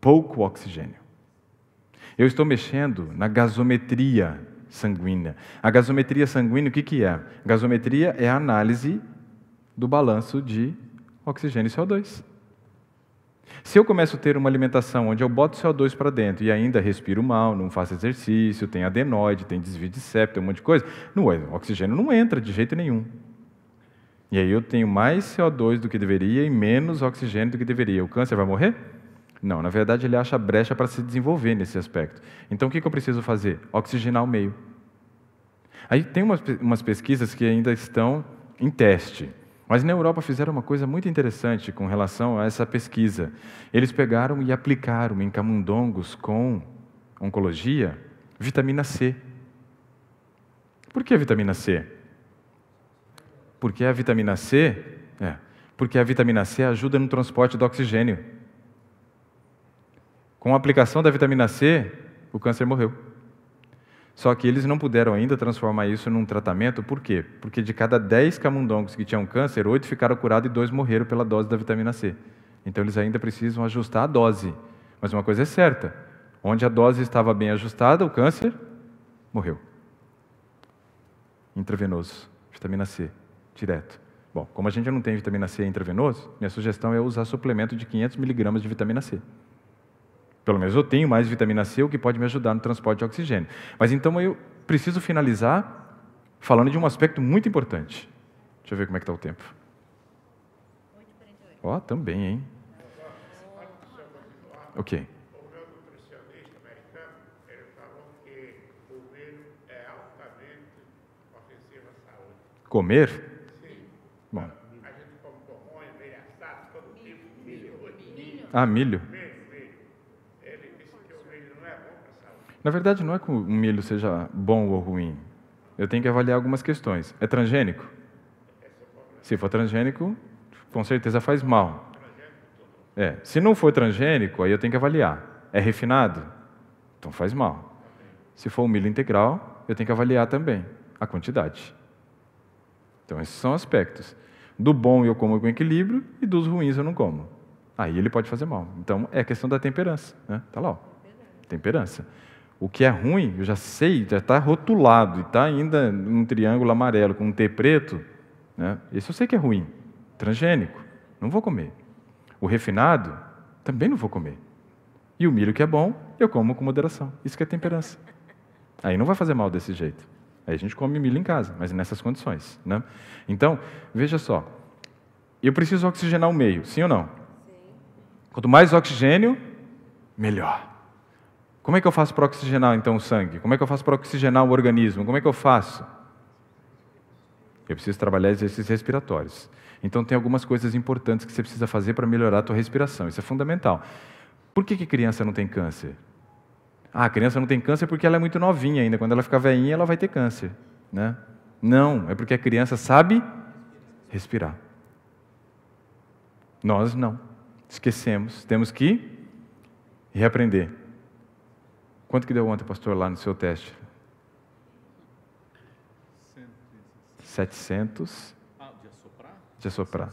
pouco oxigênio. Eu estou mexendo na gasometria sanguínea. A gasometria sanguínea, o que, que é? Gasometria é a análise do balanço de oxigênio e CO2. Se eu começo a ter uma alimentação onde eu boto CO2 para dentro e ainda respiro mal, não faço exercício, tem adenoide, tem desvio de septo, tem um monte de coisa, não, é, o oxigênio não entra de jeito nenhum. E aí eu tenho mais CO2 do que deveria e menos oxigênio do que deveria. O câncer vai morrer? Não, na verdade ele acha brecha para se desenvolver nesse aspecto. Então o que, eu preciso fazer? Oxigenar o meio. Aí tem umas, umas pesquisas que ainda estão em teste, mas na Europa fizeram uma coisa muito interessante com relação a essa pesquisa. Eles pegaram e aplicaram em camundongos com oncologia vitamina C. Por que vitamina C? Porque a vitamina C, é, porque a vitamina C ajuda no transporte do oxigênio. Com a aplicação da vitamina C, o câncer morreu. Só que eles não puderam ainda transformar isso num tratamento, por quê? Porque de cada 10 camundongos que tinham câncer, 8 ficaram curados e 2 morreram pela dose da vitamina C. Então eles ainda precisam ajustar a dose. Mas uma coisa é certa: onde a dose estava bem ajustada, o câncer morreu. Intravenoso, vitamina C, direto. Bom, como a gente não tem vitamina C intravenoso, minha sugestão é usar suplemento de 500 miligramas de vitamina C. Pelo menos eu tenho mais vitamina C, o que pode me ajudar no transporte de oxigênio. Mas então eu preciso finalizar falando de um aspecto muito importante. Deixa eu ver como é que está o tempo. Ó, oh, também, hein? Ok. Comer? Sim. Bom. A gente come pamonha, milho assado, todo tipo milho. Ah, milho. Na verdade, não é que o milho seja bom ou ruim. Eu tenho que avaliar algumas questões. É transgênico? Se for transgênico, com certeza faz mal. É. Se não for transgênico, aí eu tenho que avaliar. É refinado? Então faz mal. Se for um milho integral, eu tenho que avaliar também a quantidade. Então, esses são aspectos. Do bom eu como com equilíbrio e dos ruins eu não como. Aí ele pode fazer mal. Então, é questão da temperança. Né? Tá lá, ó. Temperança. O que é ruim, eu já sei, já está rotulado e está ainda num triângulo amarelo com um T preto. Né? Esse eu sei que é ruim. Transgênico, não vou comer. O refinado, também não vou comer. E o milho que é bom, eu como com moderação. Isso que é temperança. Aí não vai fazer mal desse jeito. Aí a gente come milho em casa, mas nessas condições. Né? Então, veja só. Eu preciso oxigenar o meio, sim ou não? Sim. Quanto mais oxigênio, melhor. Como é que eu faço para oxigenar então o sangue? Como é que eu faço para oxigenar o organismo? Como é que eu faço? Eu preciso trabalhar exercícios respiratórios. Então tem algumas coisas importantes que você precisa fazer para melhorar a tua respiração. Isso é fundamental. Por que, que criança não tem câncer? Ah, a criança não tem câncer porque ela é muito novinha ainda. Quando ela ficar velhinha, ela vai ter câncer. Né? Não, é porque a criança sabe respirar. Nós não. Esquecemos. Temos que reaprender. Quanto que deu ontem, pastor, lá no seu teste? 700. Ah, de assoprar? De assoprar.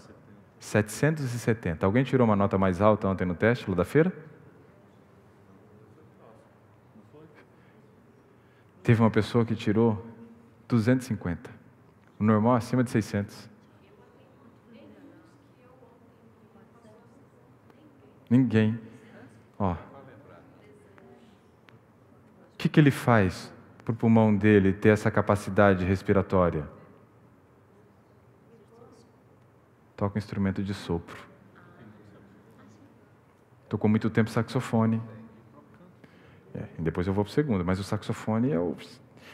770. 770. Alguém tirou uma nota mais alta ontem no teste, lá da feira? Teve uma pessoa que tirou 250. O normal acima de 600. Ninguém. Ó que, que ele faz para o pulmão dele ter essa capacidade respiratória? Toca um instrumento de sopro. Tocou muito tempo saxofone. É, depois eu vou para o segundo, mas o saxofone é o.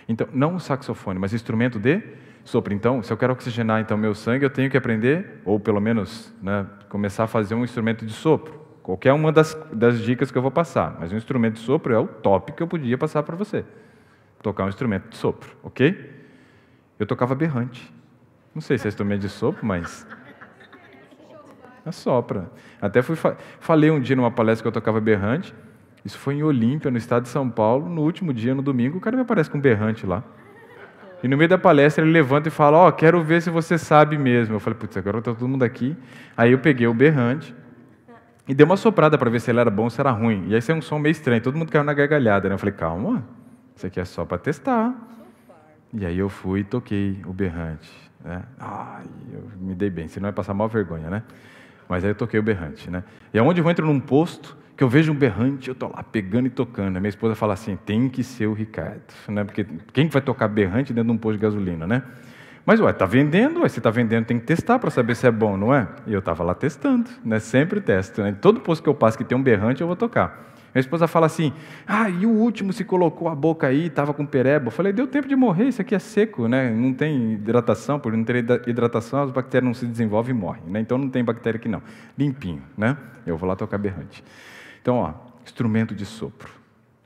Então, não o saxofone, mas instrumento de sopro. Então, se eu quero oxigenar então meu sangue, eu tenho que aprender, ou pelo menos né, começar a fazer um instrumento de sopro. Qualquer uma das, das dicas que eu vou passar, mas o instrumento de sopro é o top que eu podia passar para você. Tocar um instrumento de sopro, ok? Eu tocava berrante. Não sei se é instrumento de sopro, mas. Assopra. Até fui fa falei um dia numa palestra que eu tocava berrante. Isso foi em Olímpia, no estado de São Paulo. No último dia, no domingo, o cara me aparece com um berrante lá. E no meio da palestra ele levanta e fala: Ó, oh, quero ver se você sabe mesmo. Eu falei: Putz, agora tá todo mundo aqui. Aí eu peguei o berrante, e deu uma soprada para ver se ele era bom ou se era ruim. E aí saiu um som meio estranho, todo mundo caiu na gargalhada. Né? Eu falei, calma, isso aqui é só para testar. E aí eu fui e toquei o berrante. Né? Ai, eu me dei bem, senão ia passar mal vergonha, né? Mas aí eu toquei o berrante, né? E aonde eu entro num posto, que eu vejo um berrante, eu tô lá pegando e tocando. A minha esposa fala assim, tem que ser o Ricardo, né? Porque quem vai tocar berrante dentro de um posto de gasolina, né? Mas, ué, está vendendo, ué, se está vendendo tem que testar para saber se é bom, não é? E eu estava lá testando, né? sempre testo. Né? Todo posto que eu passo que tem um berrante, eu vou tocar. Minha esposa fala assim, ah, e o último se colocou a boca aí, estava com pereba. Eu falei, deu tempo de morrer, isso aqui é seco, né? não tem hidratação, por não ter hidratação as bactérias não se desenvolvem e morrem. Né? Então não tem bactéria aqui não, limpinho. né? Eu vou lá tocar berrante. Então, ó, instrumento de sopro,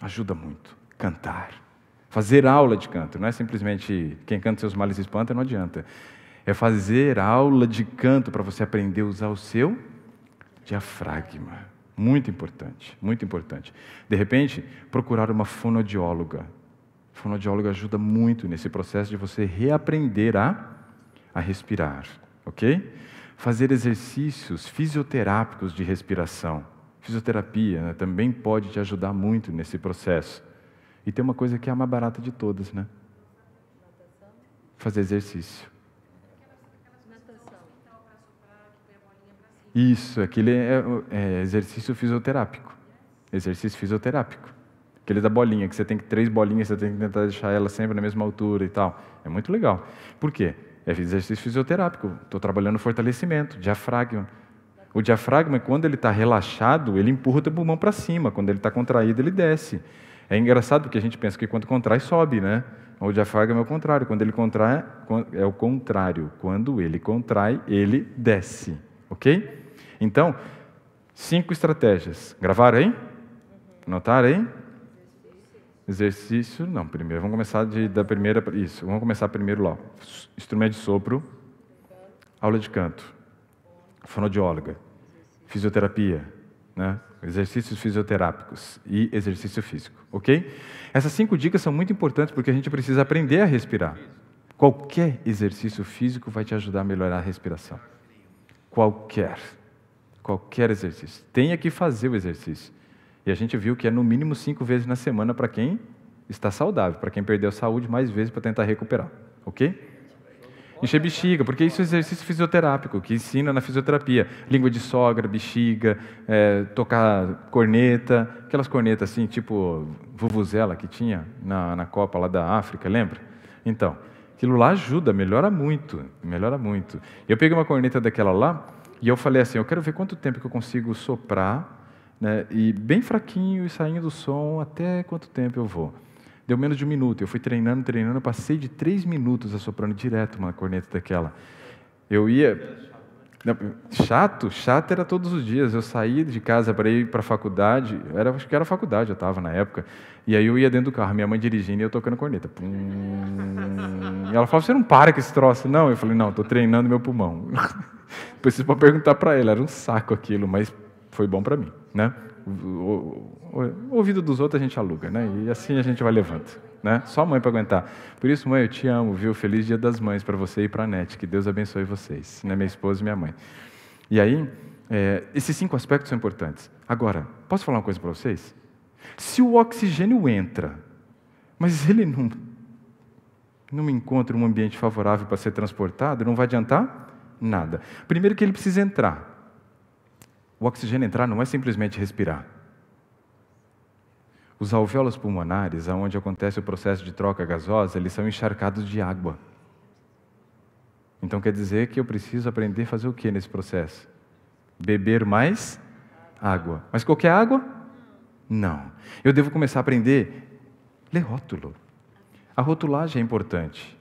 ajuda muito. Cantar, Fazer aula de canto, não é simplesmente quem canta seus males espanta, não adianta. É fazer aula de canto para você aprender a usar o seu diafragma. Muito importante, muito importante. De repente, procurar uma fonodióloga. Fonodióloga ajuda muito nesse processo de você reaprender a, a respirar, ok? Fazer exercícios fisioterápicos de respiração. Fisioterapia né, também pode te ajudar muito nesse processo. E tem uma coisa que é a mais barata de todas, né? Fazer exercício. Isso, aquele é, é, é exercício fisioterápico. Exercício fisioterápico. Aquele da bolinha, que você tem que três bolinhas, você tem que tentar deixar ela sempre na mesma altura e tal. É muito legal. Por quê? É exercício fisioterápico. Estou trabalhando fortalecimento, diafragma. O diafragma, quando ele está relaxado, ele empurra o teu pulmão para cima. Quando ele está contraído, ele desce. É engraçado porque a gente pensa que quando contrai, sobe, né? O diafragma é o contrário. Quando ele contrai, é o contrário. Quando ele contrai, ele desce. Ok? Então, cinco estratégias. Gravaram, aí, Anotaram, aí, Exercício, não, primeiro, vamos começar de, da primeira, isso, vamos começar primeiro lá, instrumento de sopro, aula de canto, fonoaudióloga, fisioterapia, né? exercícios fisioterápicos e exercício físico, ok? Essas cinco dicas são muito importantes porque a gente precisa aprender a respirar. Qualquer exercício físico vai te ajudar a melhorar a respiração. Qualquer. Qualquer exercício. Tenha é que fazer o exercício. E a gente viu que é no mínimo cinco vezes na semana para quem está saudável, para quem perdeu saúde, mais vezes para tentar recuperar, ok? encher bexiga, porque isso é exercício fisioterápico, que ensina na fisioterapia. Língua de sogra, bexiga, é, tocar corneta, aquelas cornetas assim, tipo vuvuzela que tinha na, na Copa lá da África, lembra? Então, aquilo lá ajuda, melhora muito, melhora muito. Eu peguei uma corneta daquela lá e eu falei assim, eu quero ver quanto tempo que eu consigo soprar, né, e bem fraquinho e saindo do som, até quanto tempo eu vou. Deu menos de um minuto. Eu fui treinando, treinando. Eu passei de três minutos assoprando direto uma corneta daquela. Eu ia. Não, chato, chato era todos os dias. Eu saía de casa para ir para a faculdade, era, acho que era faculdade, eu estava na época, e aí eu ia dentro do carro, minha mãe dirigindo e eu tocando corneta. Pum. E ela falava: Você não para com esse troço, não? Eu falei: Não, estou treinando meu pulmão. [laughs] Preciso para perguntar para ele, era um saco aquilo, mas foi bom para mim, né? o, o, ouvido dos outros a gente aluga, né? E assim a gente vai levando, né? Só a mãe para aguentar. Por isso, mãe, eu te amo, viu? Feliz Dia das Mães para você e para a Nete. Que Deus abençoe vocês, né? Minha esposa e minha mãe. E aí, é, esses cinco aspectos são importantes. Agora, posso falar uma coisa para vocês? Se o oxigênio entra, mas ele não, não encontra um ambiente favorável para ser transportado, não vai adiantar nada. Primeiro que ele precisa entrar. O oxigênio entrar não é simplesmente respirar. Os alvéolos pulmonares, onde acontece o processo de troca gasosa, eles são encharcados de água. Então quer dizer que eu preciso aprender a fazer o que nesse processo? Beber mais água. Mas qualquer água? Não. Eu devo começar a aprender a ler rótulo. A rotulagem é importante.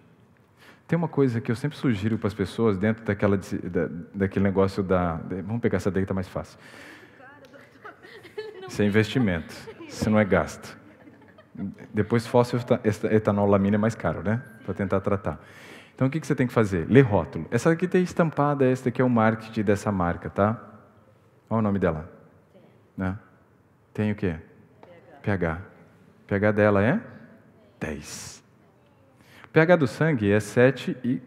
Tem uma coisa que eu sempre sugiro para as pessoas dentro daquela, da, daquele negócio da. Vamos pegar essa daí que está mais fácil. Isso é investimento, isso não é gasto. Depois fóssil lamina é mais caro, né? Para tentar tratar. Então o que, que você tem que fazer? Ler rótulo. Essa aqui tem estampada, essa aqui é o marketing dessa marca, tá? Qual é o nome dela? Né? Tem o quê? PH. PH dela é? 10 pH do sangue é 7,5.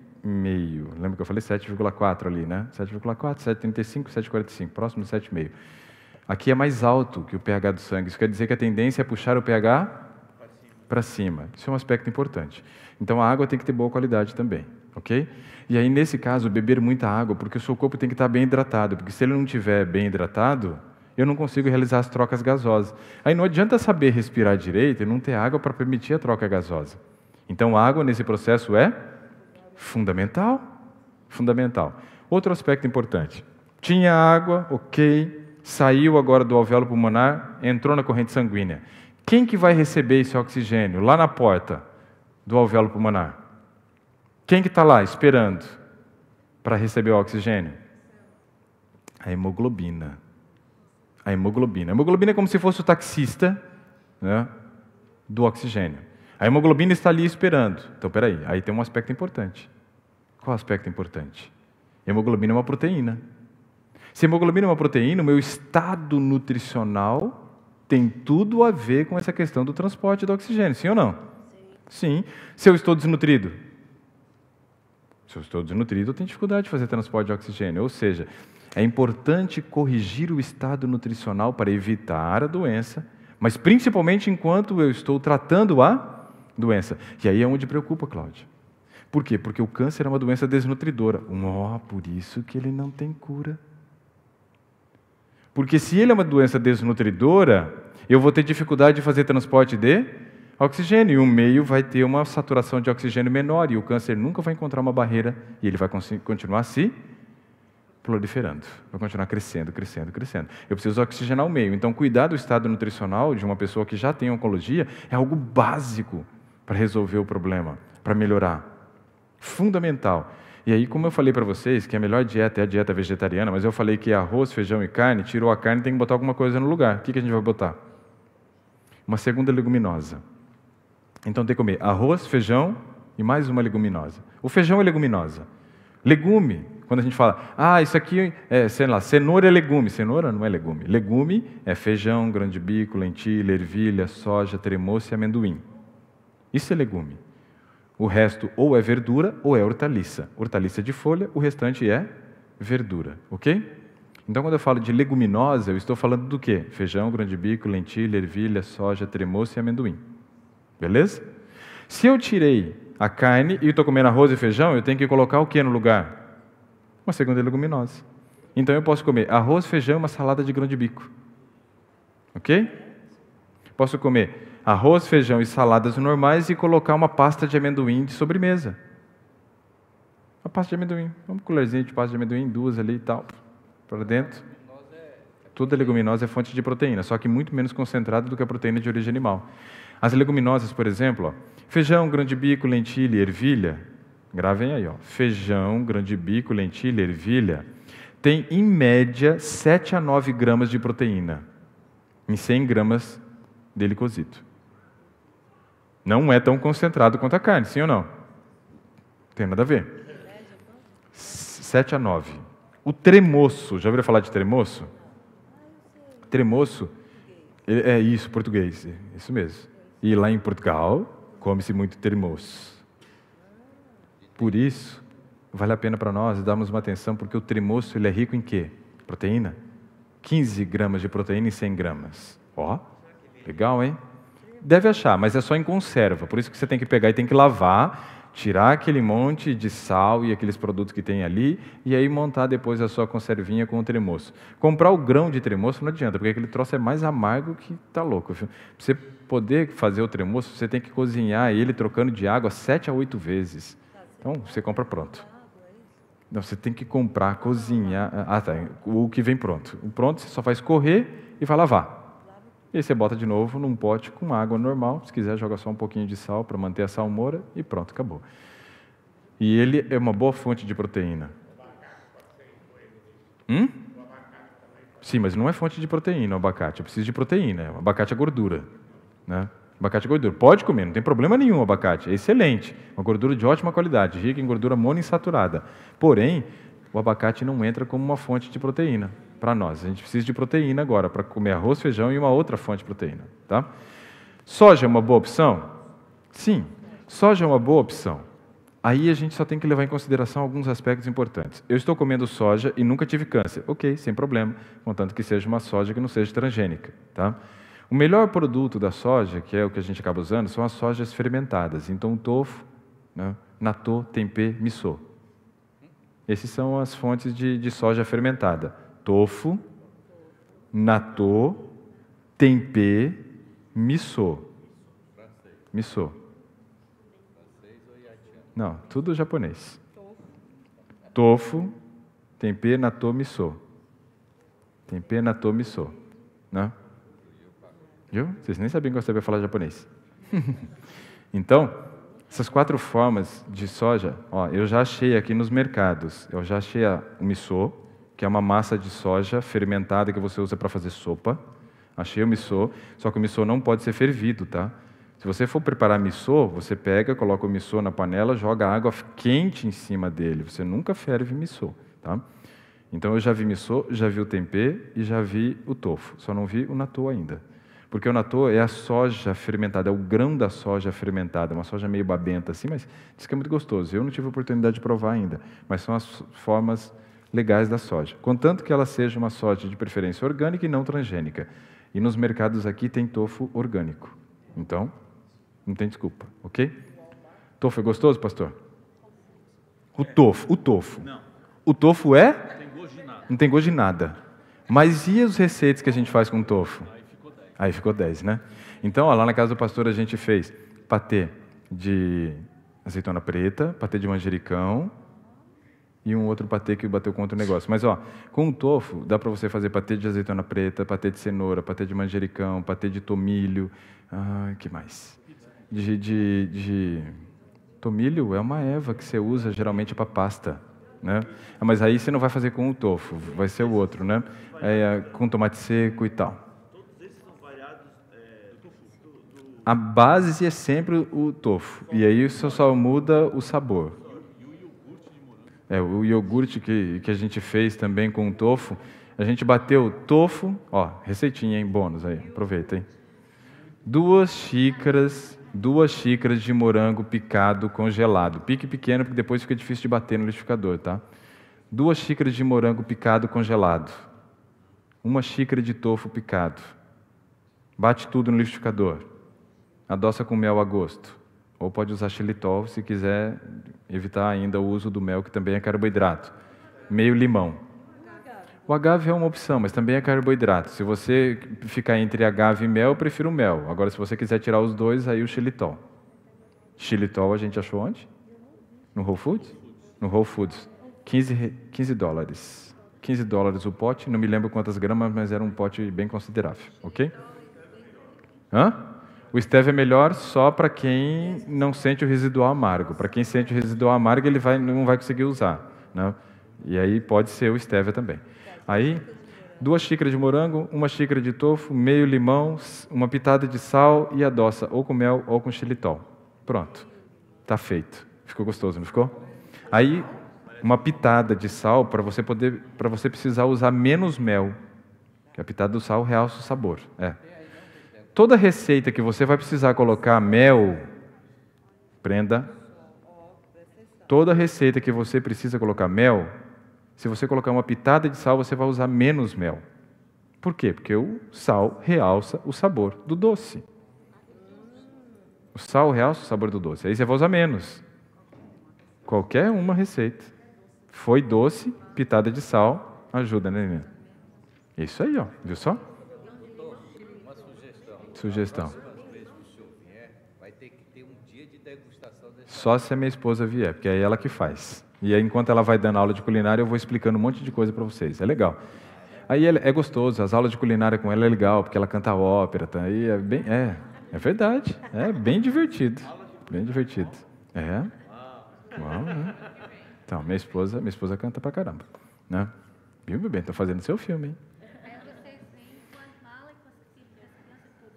Lembra que eu falei 7,4 ali, né? 7,4, 7,35, 7,45, próximo de 7,5. Aqui é mais alto que o pH do sangue. Isso quer dizer que a tendência é puxar o pH para cima. Isso é um aspecto importante. Então a água tem que ter boa qualidade também, ok? E aí nesse caso beber muita água, porque o seu corpo tem que estar tá bem hidratado, porque se ele não estiver bem hidratado, eu não consigo realizar as trocas gasosas. Aí não adianta saber respirar direito e não ter água para permitir a troca gasosa. Então, a água nesse processo é fundamental. Fundamental. Outro aspecto importante. Tinha água, ok, saiu agora do alvéolo pulmonar, entrou na corrente sanguínea. Quem que vai receber esse oxigênio lá na porta do alvéolo pulmonar? Quem que está lá esperando para receber o oxigênio? A hemoglobina. A hemoglobina. A hemoglobina é como se fosse o taxista né, do oxigênio. A hemoglobina está ali esperando. Então, peraí, aí tem um aspecto importante. Qual aspecto importante? Hemoglobina é uma proteína. Se hemoglobina é uma proteína, o meu estado nutricional tem tudo a ver com essa questão do transporte do oxigênio, sim ou não? Sim. sim. Se eu estou desnutrido? Se eu estou desnutrido, eu tenho dificuldade de fazer transporte de oxigênio. Ou seja, é importante corrigir o estado nutricional para evitar a doença, mas principalmente enquanto eu estou tratando a doença. E aí é onde preocupa, Cláudio. Por quê? Porque o câncer é uma doença desnutridora. Um, ó, por isso que ele não tem cura. Porque se ele é uma doença desnutridora, eu vou ter dificuldade de fazer transporte de oxigênio. E o meio vai ter uma saturação de oxigênio menor e o câncer nunca vai encontrar uma barreira e ele vai continuar se proliferando, vai continuar crescendo, crescendo, crescendo. Eu preciso oxigenar o meio. Então, cuidar do estado nutricional de uma pessoa que já tem oncologia é algo básico para resolver o problema, para melhorar. Fundamental. E aí, como eu falei para vocês, que a melhor dieta é a dieta vegetariana, mas eu falei que arroz, feijão e carne, tirou a carne, tem que botar alguma coisa no lugar. O que, que a gente vai botar? Uma segunda leguminosa. Então tem que comer arroz, feijão e mais uma leguminosa. O feijão é leguminosa. Legume, quando a gente fala, ah, isso aqui é, sei lá, cenoura é legume. Cenoura não é legume. Legume é feijão, grande bico, lentilha, ervilha, soja, tremoço e amendoim. Isso é legume. O resto ou é verdura ou é hortaliça. Hortaliça de folha, o restante é verdura, ok? Então, quando eu falo de leguminosa, eu estou falando do quê? Feijão, grão-de-bico, lentilha, ervilha, soja, tremoço e amendoim. Beleza? Se eu tirei a carne e estou comendo arroz e feijão, eu tenho que colocar o que no lugar? Uma segunda leguminosa. Então, eu posso comer arroz, feijão e uma salada de grão-de-bico. Ok? Posso comer arroz, feijão e saladas normais e colocar uma pasta de amendoim de sobremesa. Uma pasta de amendoim, uma colherzinha de pasta de amendoim, duas ali e tal, para dentro. Toda leguminosa é fonte de proteína, só que muito menos concentrada do que a proteína de origem animal. As leguminosas, por exemplo, ó, feijão, grande bico, lentilha, ervilha, gravem aí, ó, feijão, grande bico, lentilha, ervilha, tem em média 7 a 9 gramas de proteína em 100 gramas dele cozido. Não é tão concentrado quanto a carne, sim ou não? Tem nada a ver. 7 a 9. O tremoço, já ouviram falar de tremoço? Tremoço é isso, português, isso mesmo. E lá em Portugal, come-se muito tremoço. Por isso, vale a pena para nós darmos uma atenção, porque o tremoço ele é rico em quê? Proteína. 15 gramas de proteína em 100 gramas. Ó, legal, hein? deve achar, mas é só em conserva. Por isso que você tem que pegar e tem que lavar, tirar aquele monte de sal e aqueles produtos que tem ali, e aí montar depois a sua conservinha com o tremoço. Comprar o grão de tremoço não adianta, porque aquele troço é mais amargo que tá louco. Pra você poder fazer o tremoço, você tem que cozinhar ele trocando de água sete a oito vezes. Então, você compra pronto. Não, você tem que comprar, cozinhar. Ah, tá. O que vem pronto. O pronto você só faz correr e vai lavar. E aí você bota de novo num pote com água normal, se quiser joga só um pouquinho de sal para manter a salmoura e pronto, acabou. E ele é uma boa fonte de proteína. Hum? Sim, mas não é fonte de proteína o abacate. Eu preciso de proteína. O abacate é gordura. Né? Abacate é gordura. Pode comer, não tem problema nenhum o abacate. É excelente. Uma gordura de ótima qualidade, rica em gordura monoinsaturada. Porém, o abacate não entra como uma fonte de proteína para nós. A gente precisa de proteína agora para comer arroz, feijão e uma outra fonte de proteína. Tá? Soja é uma boa opção? Sim, soja é uma boa opção. Aí a gente só tem que levar em consideração alguns aspectos importantes. Eu estou comendo soja e nunca tive câncer. Ok, sem problema, contanto que seja uma soja que não seja transgênica. Tá? O melhor produto da soja, que é o que a gente acaba usando, são as sojas fermentadas. Então, tofu, né? natô, tempê, miso. Essas são as fontes de, de soja fermentada tofu, natô, tempê, miso. Miso. Não, tudo japonês. Tofu, tempê, natô, misô. Tempê, natô, misô. Não? Né? Viu? Vocês nem sabiam que eu sabia falar japonês. [laughs] então, essas quatro formas de soja, ó, eu já achei aqui nos mercados. Eu já achei a, o miso, que é uma massa de soja fermentada que você usa para fazer sopa. Achei o missô, só que o missô não pode ser fervido, tá? Se você for preparar missô, você pega, coloca o missô na panela, joga água quente em cima dele. Você nunca ferve missô, tá? Então eu já vi missô, já vi o tempê e já vi o tofu. Só não vi o natô ainda. Porque o natô é a soja fermentada, é o grão da soja fermentada, uma soja meio babenta assim, mas diz que é muito gostoso. Eu não tive a oportunidade de provar ainda, mas são as formas legais da soja, contanto que ela seja uma soja de preferência orgânica e não transgênica. E nos mercados aqui tem tofu orgânico. Então, não tem desculpa, ok? Tofu é gostoso, pastor? O tofu, o tofu. O tofu é? Não tem gosto de nada. Mas e as receitas que a gente faz com tofu? Aí ficou 10, né? Então, ó, lá na casa do pastor a gente fez patê de azeitona preta, patê de manjericão, e um outro patê que bateu contra o negócio. Mas ó, com o tofu dá para você fazer patê de azeitona preta, patê de cenoura, patê de manjericão, patê de tomilho, ah, que mais? De, de, de tomilho é uma erva que você usa geralmente para pasta, né? Ah, mas aí você não vai fazer com o tofu, vai ser o outro, né? É, com tomate seco e tal. A base é sempre o tofu. E aí só, só muda o sabor. É, o iogurte que, que a gente fez também com o tofu, a gente bateu tofu, ó, receitinha em bônus aí, aproveita, hein? Duas xícaras, duas xícaras de morango picado congelado. Pique pequeno, porque depois fica difícil de bater no liquidificador, tá? Duas xícaras de morango picado congelado. Uma xícara de tofu picado. Bate tudo no liquidificador. Adoça com mel a gosto ou pode usar xilitol se quiser evitar ainda o uso do mel, que também é carboidrato. Meio limão. O agave é uma opção, mas também é carboidrato. Se você ficar entre agave e mel, eu prefiro mel. Agora, se você quiser tirar os dois, aí o xilitol. Xilitol a gente achou onde? No Whole Foods? No Whole Foods. 15, 15 dólares. 15 dólares o pote, não me lembro quantas gramas, mas era um pote bem considerável, ok? Hã? o stevia é melhor só para quem não sente o residual amargo. Para quem sente o residual amargo, ele vai, não vai conseguir usar. Né? E aí pode ser o stevia também. Aí, duas xícaras de morango, uma xícara de tofu, meio limão, uma pitada de sal e adoça, ou com mel ou com xilitol. Pronto, está feito. Ficou gostoso, não ficou? Aí, uma pitada de sal para você poder, para você precisar usar menos mel. Que a pitada do sal realça o sabor. É. Toda receita que você vai precisar colocar mel, prenda. Toda receita que você precisa colocar mel, se você colocar uma pitada de sal, você vai usar menos mel. Por quê? Porque o sal realça o sabor do doce. O sal realça o sabor do doce. Aí você vai usar menos. Qualquer uma receita. Foi doce, pitada de sal, ajuda, né, menina? Isso aí, ó. Viu só? Sugestão. Só se a minha esposa vier, porque é ela que faz. E aí, enquanto ela vai dando aula de culinária, eu vou explicando um monte de coisa para vocês. É legal. Aí é gostoso, as aulas de culinária com ela é legal, porque ela canta ópera, tá? E é bem, é, é verdade, é bem divertido, bem divertido. É. Uau, né? Então, minha esposa, minha esposa canta pra caramba, né? Viu, meu bem? Estou fazendo seu filme, hein?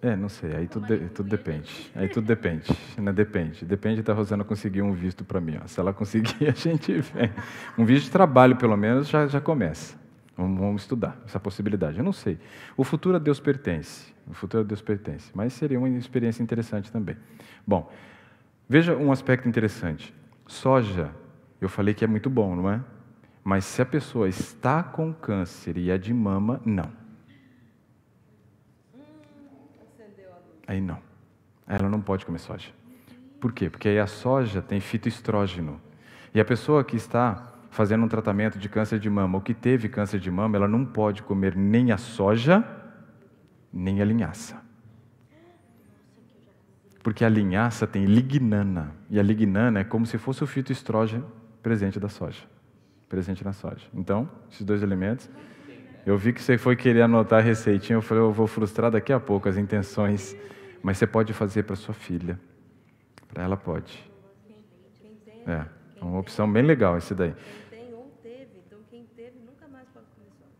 É, não sei, aí tudo, de, tudo depende. Aí tudo depende, né? Depende. Depende da Rosana conseguir um visto para mim. Ó. Se ela conseguir, [laughs] a gente vem. Um visto de trabalho, pelo menos, já, já começa. Vamos, vamos estudar essa possibilidade. Eu não sei. O futuro a Deus pertence. O futuro a Deus pertence. Mas seria uma experiência interessante também. Bom, veja um aspecto interessante. Soja, eu falei que é muito bom, não é? Mas se a pessoa está com câncer e é de mama, não. Aí não. Ela não pode comer soja. Por quê? Porque aí a soja tem fitoestrógeno. E a pessoa que está fazendo um tratamento de câncer de mama ou que teve câncer de mama, ela não pode comer nem a soja, nem a linhaça. Porque a linhaça tem lignana. E a lignana é como se fosse o fitoestrógeno presente da soja. Presente na soja. Então, esses dois elementos. Eu vi que você foi querer anotar a receitinha, eu falei, eu vou frustrar daqui a pouco as intenções mas você pode fazer para sua filha. Para ela pode. É, é uma opção bem legal esse daí.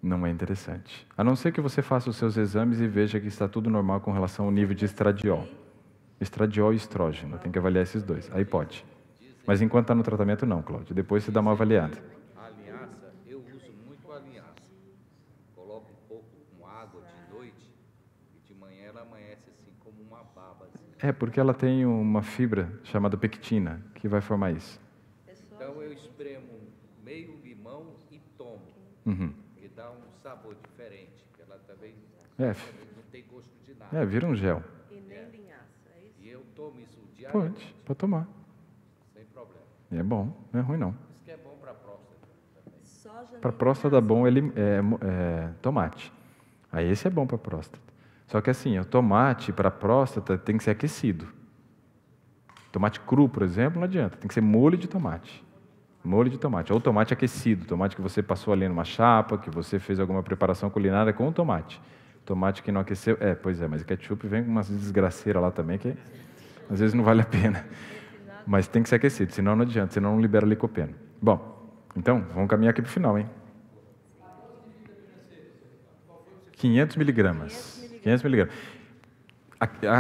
Não é interessante. A não ser que você faça os seus exames e veja que está tudo normal com relação ao nível de estradiol. Estradiol e estrógeno, tem que avaliar esses dois. Aí pode. Mas enquanto está no tratamento, não, Cláudio. Depois você dá uma avaliada. É, porque ela tem uma fibra chamada pectina, que vai formar isso. Então eu espremo meio limão e tomo, uhum. que dá um sabor diferente, que ela também é. não tem gosto de nada. É, vira um gel. E nem linhaça, é isso? E eu tomo isso diariamente. Pode, pode tomar. Sem problema. E é bom, não é ruim não. Isso que é bom para a próstata também. Para próstata bom ele, é, é tomate. Aí esse é bom para próstata. Só que assim, o tomate para próstata tem que ser aquecido. Tomate cru, por exemplo, não adianta, tem que ser molho de tomate. Molho de tomate, ou tomate aquecido, tomate que você passou ali numa chapa, que você fez alguma preparação culinária com o tomate. Tomate que não aqueceu, é, pois é, mas ketchup vem com umas desgraceiras lá também que às vezes não vale a pena. Mas tem que ser aquecido, senão não adianta, senão não libera licopeno. Bom, então, vamos caminhar aqui para o final, hein? 500 miligramas. 500 miligramas.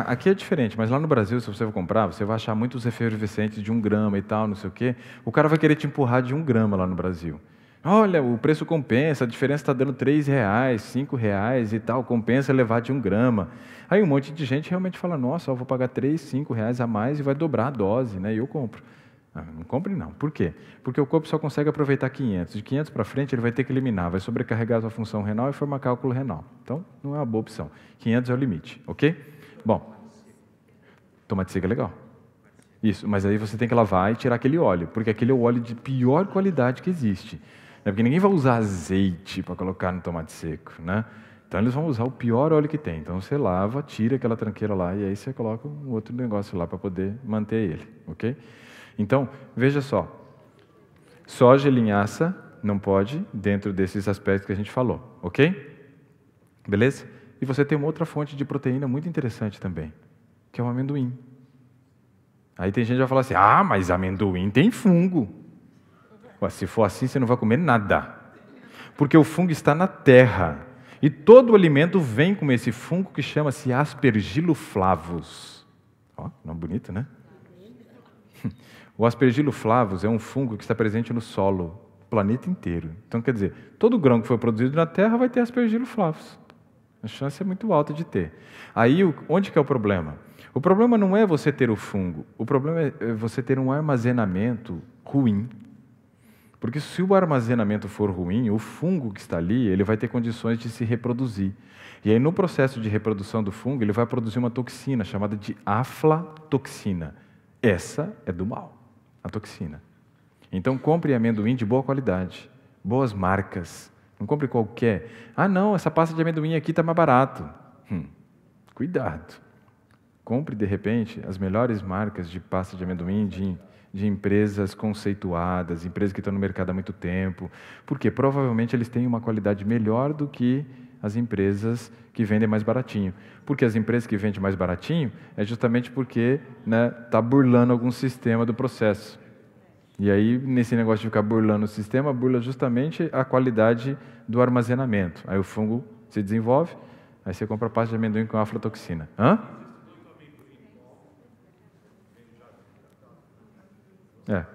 Aqui é diferente, mas lá no Brasil, se você for comprar, você vai achar muitos efervescentes de um grama e tal, não sei o quê. O cara vai querer te empurrar de um grama lá no Brasil. Olha, o preço compensa, a diferença está dando três reais, cinco reais e tal, compensa levar de um grama. Aí um monte de gente realmente fala, nossa, eu vou pagar três, cinco reais a mais e vai dobrar a dose, né? E eu compro. Não, ah, não compre não. Por quê? Porque o corpo só consegue aproveitar 500. De 500 para frente, ele vai ter que eliminar, vai sobrecarregar a sua função renal e formar cálculo renal. Então, não é uma boa opção. 500 é o limite, ok? Bom, tomate seco é legal. Isso, mas aí você tem que lavar e tirar aquele óleo, porque aquele é o óleo de pior qualidade que existe. É Porque ninguém vai usar azeite para colocar no tomate seco, né? Então eles vão usar o pior óleo que tem. Então você lava, tira aquela tranqueira lá e aí você coloca um outro negócio lá para poder manter ele, ok? Então, veja só: soja e linhaça não pode dentro desses aspectos que a gente falou, ok? Beleza? E você tem uma outra fonte de proteína muito interessante também, que é o amendoim. Aí tem gente que vai falar assim: ah, mas amendoim tem fungo. se for assim, você não vai comer nada. Porque o fungo está na terra. E todo o alimento vem com esse fungo que chama-se flavus. Ó, nome bonito, né? O aspergilo flavus é um fungo que está presente no solo, planeta inteiro. Então, quer dizer, todo grão que foi produzido na Terra vai ter aspergilo flavus. A chance é muito alta de ter. Aí, onde que é o problema? O problema não é você ter o fungo, o problema é, é você ter um armazenamento ruim. Porque se o armazenamento for ruim, o fungo que está ali, ele vai ter condições de se reproduzir. E aí no processo de reprodução do fungo, ele vai produzir uma toxina chamada de aflatoxina. Essa é do mal a toxina. Então compre amendoim de boa qualidade, boas marcas. Não compre qualquer. Ah, não, essa pasta de amendoim aqui está mais barato. Hum, cuidado. Compre, de repente, as melhores marcas de pasta de amendoim de, de empresas conceituadas, empresas que estão no mercado há muito tempo, porque provavelmente eles têm uma qualidade melhor do que as empresas que vendem mais baratinho. Porque as empresas que vendem mais baratinho é justamente porque está né, tá burlando algum sistema do processo. E aí, nesse negócio de ficar burlando o sistema, burla justamente a qualidade do armazenamento. Aí o fungo se desenvolve, aí você compra pasta de amendoim com aflatoxina. Hã? É.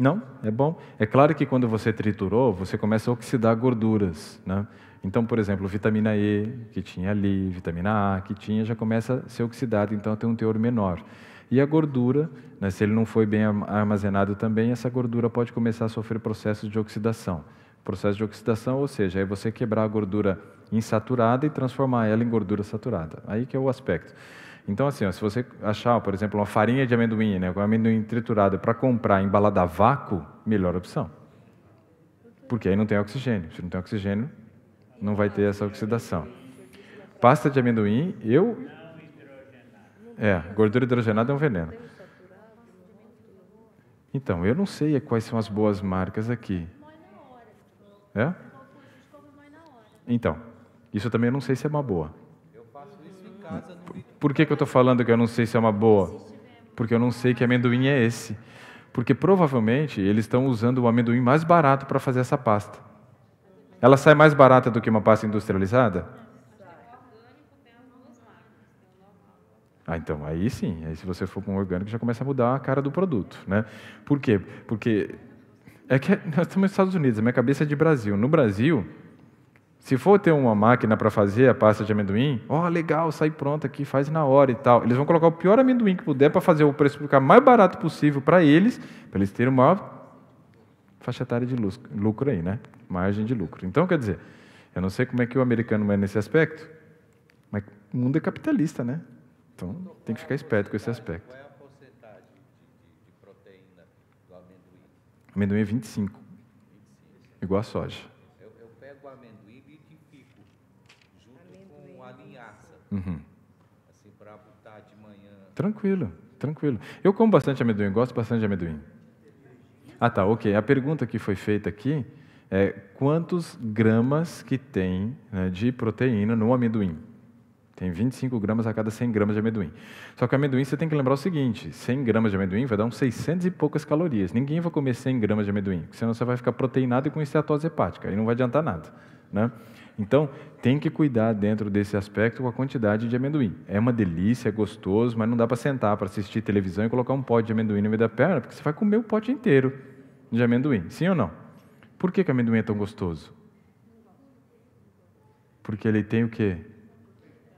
Não, é bom. É claro que quando você triturou, você começa a oxidar gorduras, né? Então, por exemplo, vitamina E que tinha ali, vitamina A que tinha, já começa a ser oxidada, então tem um teor menor. E a gordura, né, se ele não foi bem armazenado também, essa gordura pode começar a sofrer processos de oxidação. Processo de oxidação, ou seja, é você quebrar a gordura insaturada e transformar ela em gordura saturada. Aí que é o aspecto. Então, assim, ó, se você achar, por exemplo, uma farinha de amendoim, né, com amendoim triturado para comprar embalada a vácuo, melhor opção. Porque aí não tem oxigênio. Se não tem oxigênio, não vai ter essa oxidação. Pasta de amendoim, eu. É, gordura hidrogenada é um veneno. Então, eu não sei quais são as boas marcas aqui. É? Então, isso também eu não sei se é uma boa. Eu faço isso em casa, hum. Por que, que eu estou falando que eu não sei se é uma boa? Porque eu não sei que amendoim é esse. Porque provavelmente eles estão usando o amendoim mais barato para fazer essa pasta. Ela sai mais barata do que uma pasta industrializada? Ah, então, aí sim, aí se você for com um orgânico já começa a mudar a cara do produto, né? Por quê? Porque é que [laughs] nós estamos nos Estados Unidos, a minha cabeça é de Brasil. No Brasil, se for ter uma máquina para fazer a pasta de amendoim, ó, oh, legal, sai pronta aqui, faz na hora e tal. Eles vão colocar o pior amendoim que puder para fazer o preço ficar mais barato possível para eles, para eles terem uma faixa etária de lucro aí, né? Margem de lucro. Então, quer dizer, eu não sei como é que o americano é nesse aspecto, mas o mundo é capitalista, né? Então, tem que ficar esperto com esse aspecto. Qual é a porcentagem de, proteína do amendoim? Amendoim é 25, igual a soja. Uhum. Assim, para de manhã. Tranquilo, tranquilo. Eu como bastante amendoim, gosto bastante de amendoim. Ah, tá, ok. A pergunta que foi feita aqui é quantos gramas que tem né, de proteína no amendoim? Tem 25 gramas a cada 100 gramas de amendoim. Só que amendoim você tem que lembrar o seguinte: 100 gramas de amendoim vai dar uns 600 e poucas calorias. Ninguém vai comer 100 gramas de amendoim, senão você vai ficar proteinado e com esteatose hepática. Aí não vai adiantar nada. Né? Então, tem que cuidar dentro desse aspecto com a quantidade de amendoim. É uma delícia, é gostoso, mas não dá para sentar para assistir televisão e colocar um pote de amendoim no meio da perna, porque você vai comer o pote inteiro de amendoim. Sim ou não? Por que, que amendoim é tão gostoso? Porque ele tem o quê?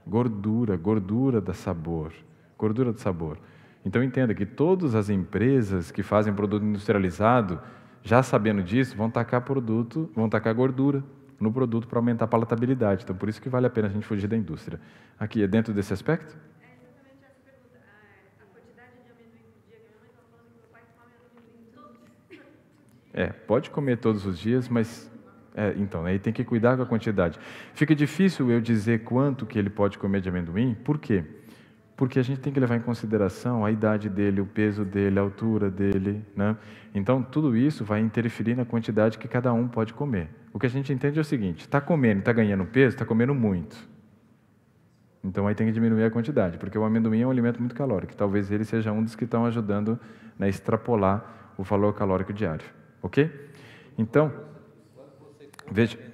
Gordura, gordura dá sabor. Gordura dá sabor. Então entenda que todas as empresas que fazem produto industrializado, já sabendo disso, vão tacar produto, vão tacar gordura no produto para aumentar a palatabilidade. Então, por isso que vale a pena a gente fugir da indústria. Aqui, é dentro desse aspecto? É, pode comer todos os dias, mas é, então, aí tem que cuidar com a quantidade. Fica difícil eu dizer quanto que ele pode comer de amendoim, por quê? porque a gente tem que levar em consideração a idade dele, o peso dele, a altura dele, né? Então tudo isso vai interferir na quantidade que cada um pode comer. O que a gente entende é o seguinte: está comendo, está ganhando peso, está comendo muito. Então aí tem que diminuir a quantidade, porque o amendoim é um alimento muito calórico. Talvez ele seja um dos que estão ajudando né, a extrapolar o valor calórico diário, ok? Então veja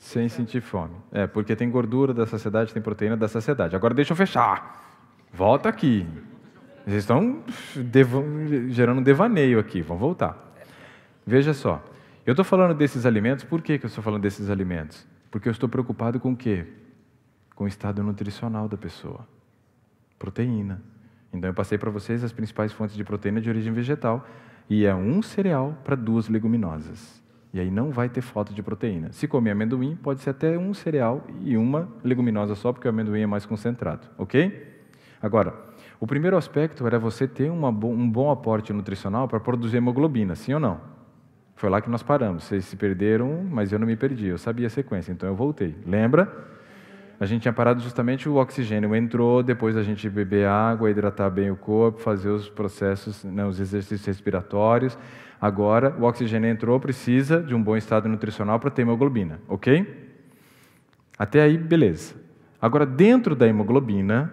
sem sentir fome. É, porque tem gordura da saciedade, tem proteína da saciedade. Agora deixa eu fechar. Volta aqui. Vocês estão gerando um devaneio aqui. Vamos voltar. Veja só. Eu estou falando desses alimentos, por que, que eu estou falando desses alimentos? Porque eu estou preocupado com o quê? Com o estado nutricional da pessoa. Proteína. Então eu passei para vocês as principais fontes de proteína de origem vegetal. E é um cereal para duas leguminosas. E aí não vai ter falta de proteína. Se comer amendoim, pode ser até um cereal e uma leguminosa só, porque o amendoim é mais concentrado, ok? Agora, o primeiro aspecto era você ter uma, um bom aporte nutricional para produzir hemoglobina, sim ou não? Foi lá que nós paramos. Vocês se perderam, mas eu não me perdi. Eu sabia a sequência, então eu voltei. Lembra? A gente tinha parado justamente o oxigênio entrou, depois a gente beber água, hidratar bem o corpo, fazer os processos, né, os exercícios respiratórios, Agora, o oxigênio entrou, precisa de um bom estado nutricional para ter hemoglobina, ok? Até aí, beleza. Agora, dentro da hemoglobina,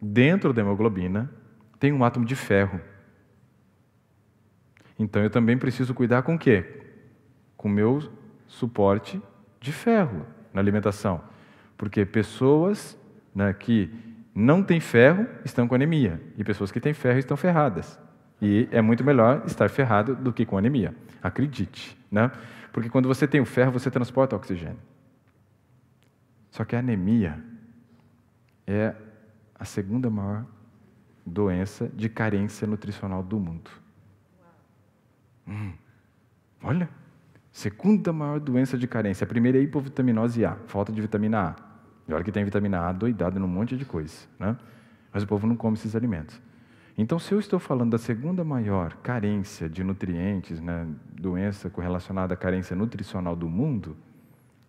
dentro da hemoglobina, tem um átomo de ferro. Então, eu também preciso cuidar com o quê? Com o meu suporte de ferro na alimentação. Porque pessoas né, que não têm ferro estão com anemia, e pessoas que têm ferro estão ferradas. E é muito melhor estar ferrado do que com anemia. Acredite, né? Porque quando você tem o ferro, você transporta oxigênio. Só que a anemia é a segunda maior doença de carência nutricional do mundo. Hum, olha, segunda maior doença de carência. A primeira é a hipovitaminose A, falta de vitamina A. E olha que tem vitamina A doidada num monte de coisa, né? Mas o povo não come esses alimentos. Então, se eu estou falando da segunda maior carência de nutrientes, né, doença correlacionada à carência nutricional do mundo,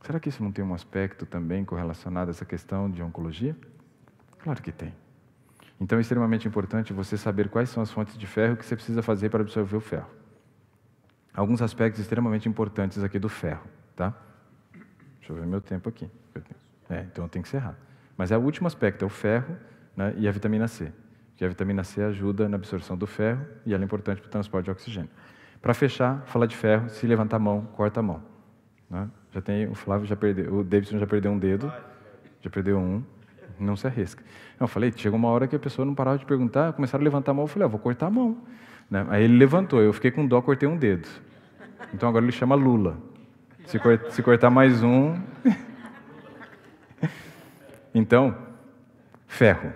será que isso não tem um aspecto também correlacionado a essa questão de oncologia? Claro que tem. Então, é extremamente importante você saber quais são as fontes de ferro que você precisa fazer para absorver o ferro. Alguns aspectos extremamente importantes aqui do ferro, tá? Deixa eu ver meu tempo aqui. É, então tem que encerrar. Mas é o último aspecto, é o ferro né, e a vitamina C que a vitamina C ajuda na absorção do ferro e ela é importante para o transporte de oxigênio. Para fechar, falar de ferro, se levantar a mão, corta a mão. Né? Já tem o Flávio já perdeu, o Davidson já perdeu um dedo, já perdeu um, não se arrisca. Eu falei, chegou uma hora que a pessoa não parava de perguntar, começaram a levantar a mão, eu falei, ah, vou cortar a mão. Né? Aí ele levantou, eu fiquei com dó, cortei um dedo. Então agora ele chama Lula. Se, se cortar mais um. [laughs] então, ferro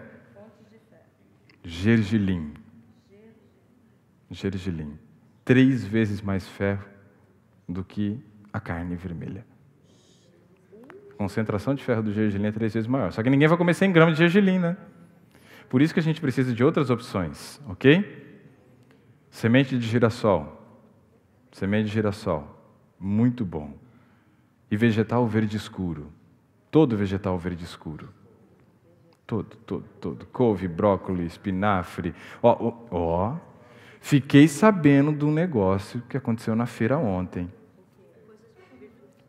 gergelim. Gergelim. Três vezes mais ferro do que a carne vermelha. A concentração de ferro do gergelim é três vezes maior. Só que ninguém vai comer 100 gramas de gergelim, né? Por isso que a gente precisa de outras opções, ok? Semente de girassol. Semente de girassol. Muito bom. E vegetal verde escuro. Todo vegetal verde escuro Todo, todo, todo. Couve, brócolis, espinafre. Ó, oh, ó. Oh, oh. Fiquei sabendo de um negócio que aconteceu na feira ontem.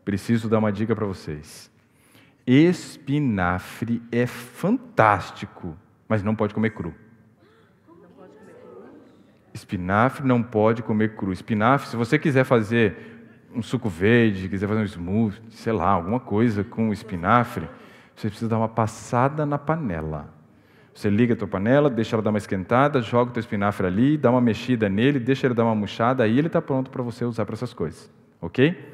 Preciso dar uma dica para vocês. Espinafre é fantástico, mas não pode comer cru. Espinafre não pode comer cru. Espinafre, se você quiser fazer um suco verde, quiser fazer um smoothie, sei lá, alguma coisa com espinafre, você precisa dar uma passada na panela. Você liga a tua panela, deixa ela dar uma esquentada, joga o teu espinafre ali, dá uma mexida nele, deixa ele dar uma murchada, aí ele está pronto para você usar para essas coisas. Ok?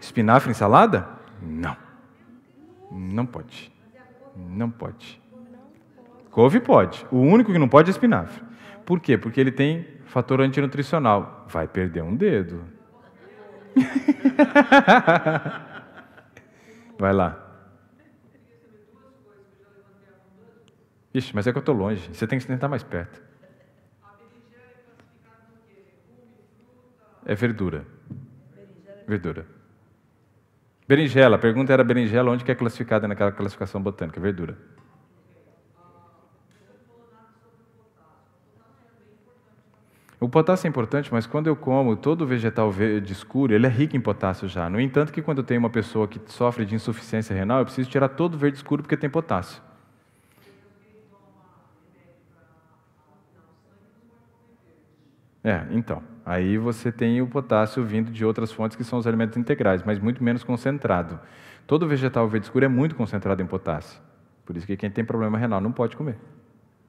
Espinafre em salada? Não. Não pode. Não pode. Couve pode. O único que não pode é espinafre. Por quê? Porque ele tem fator antinutricional. Vai perder um dedo. [laughs] Vai lá. Ixi, mas é que eu estou longe. Você tem que se tentar mais perto. É verdura. Verdura. Berinjela. A pergunta era berinjela onde que é classificada naquela classificação botânica. Verdura. O potássio é importante, mas quando eu como todo vegetal verde escuro, ele é rico em potássio já. No entanto, que quando eu tenho uma pessoa que sofre de insuficiência renal, eu preciso tirar todo o verde escuro porque tem potássio. É, então. Aí você tem o potássio vindo de outras fontes que são os alimentos integrais, mas muito menos concentrado. Todo vegetal verde escuro é muito concentrado em potássio. Por isso que quem tem problema renal não pode comer.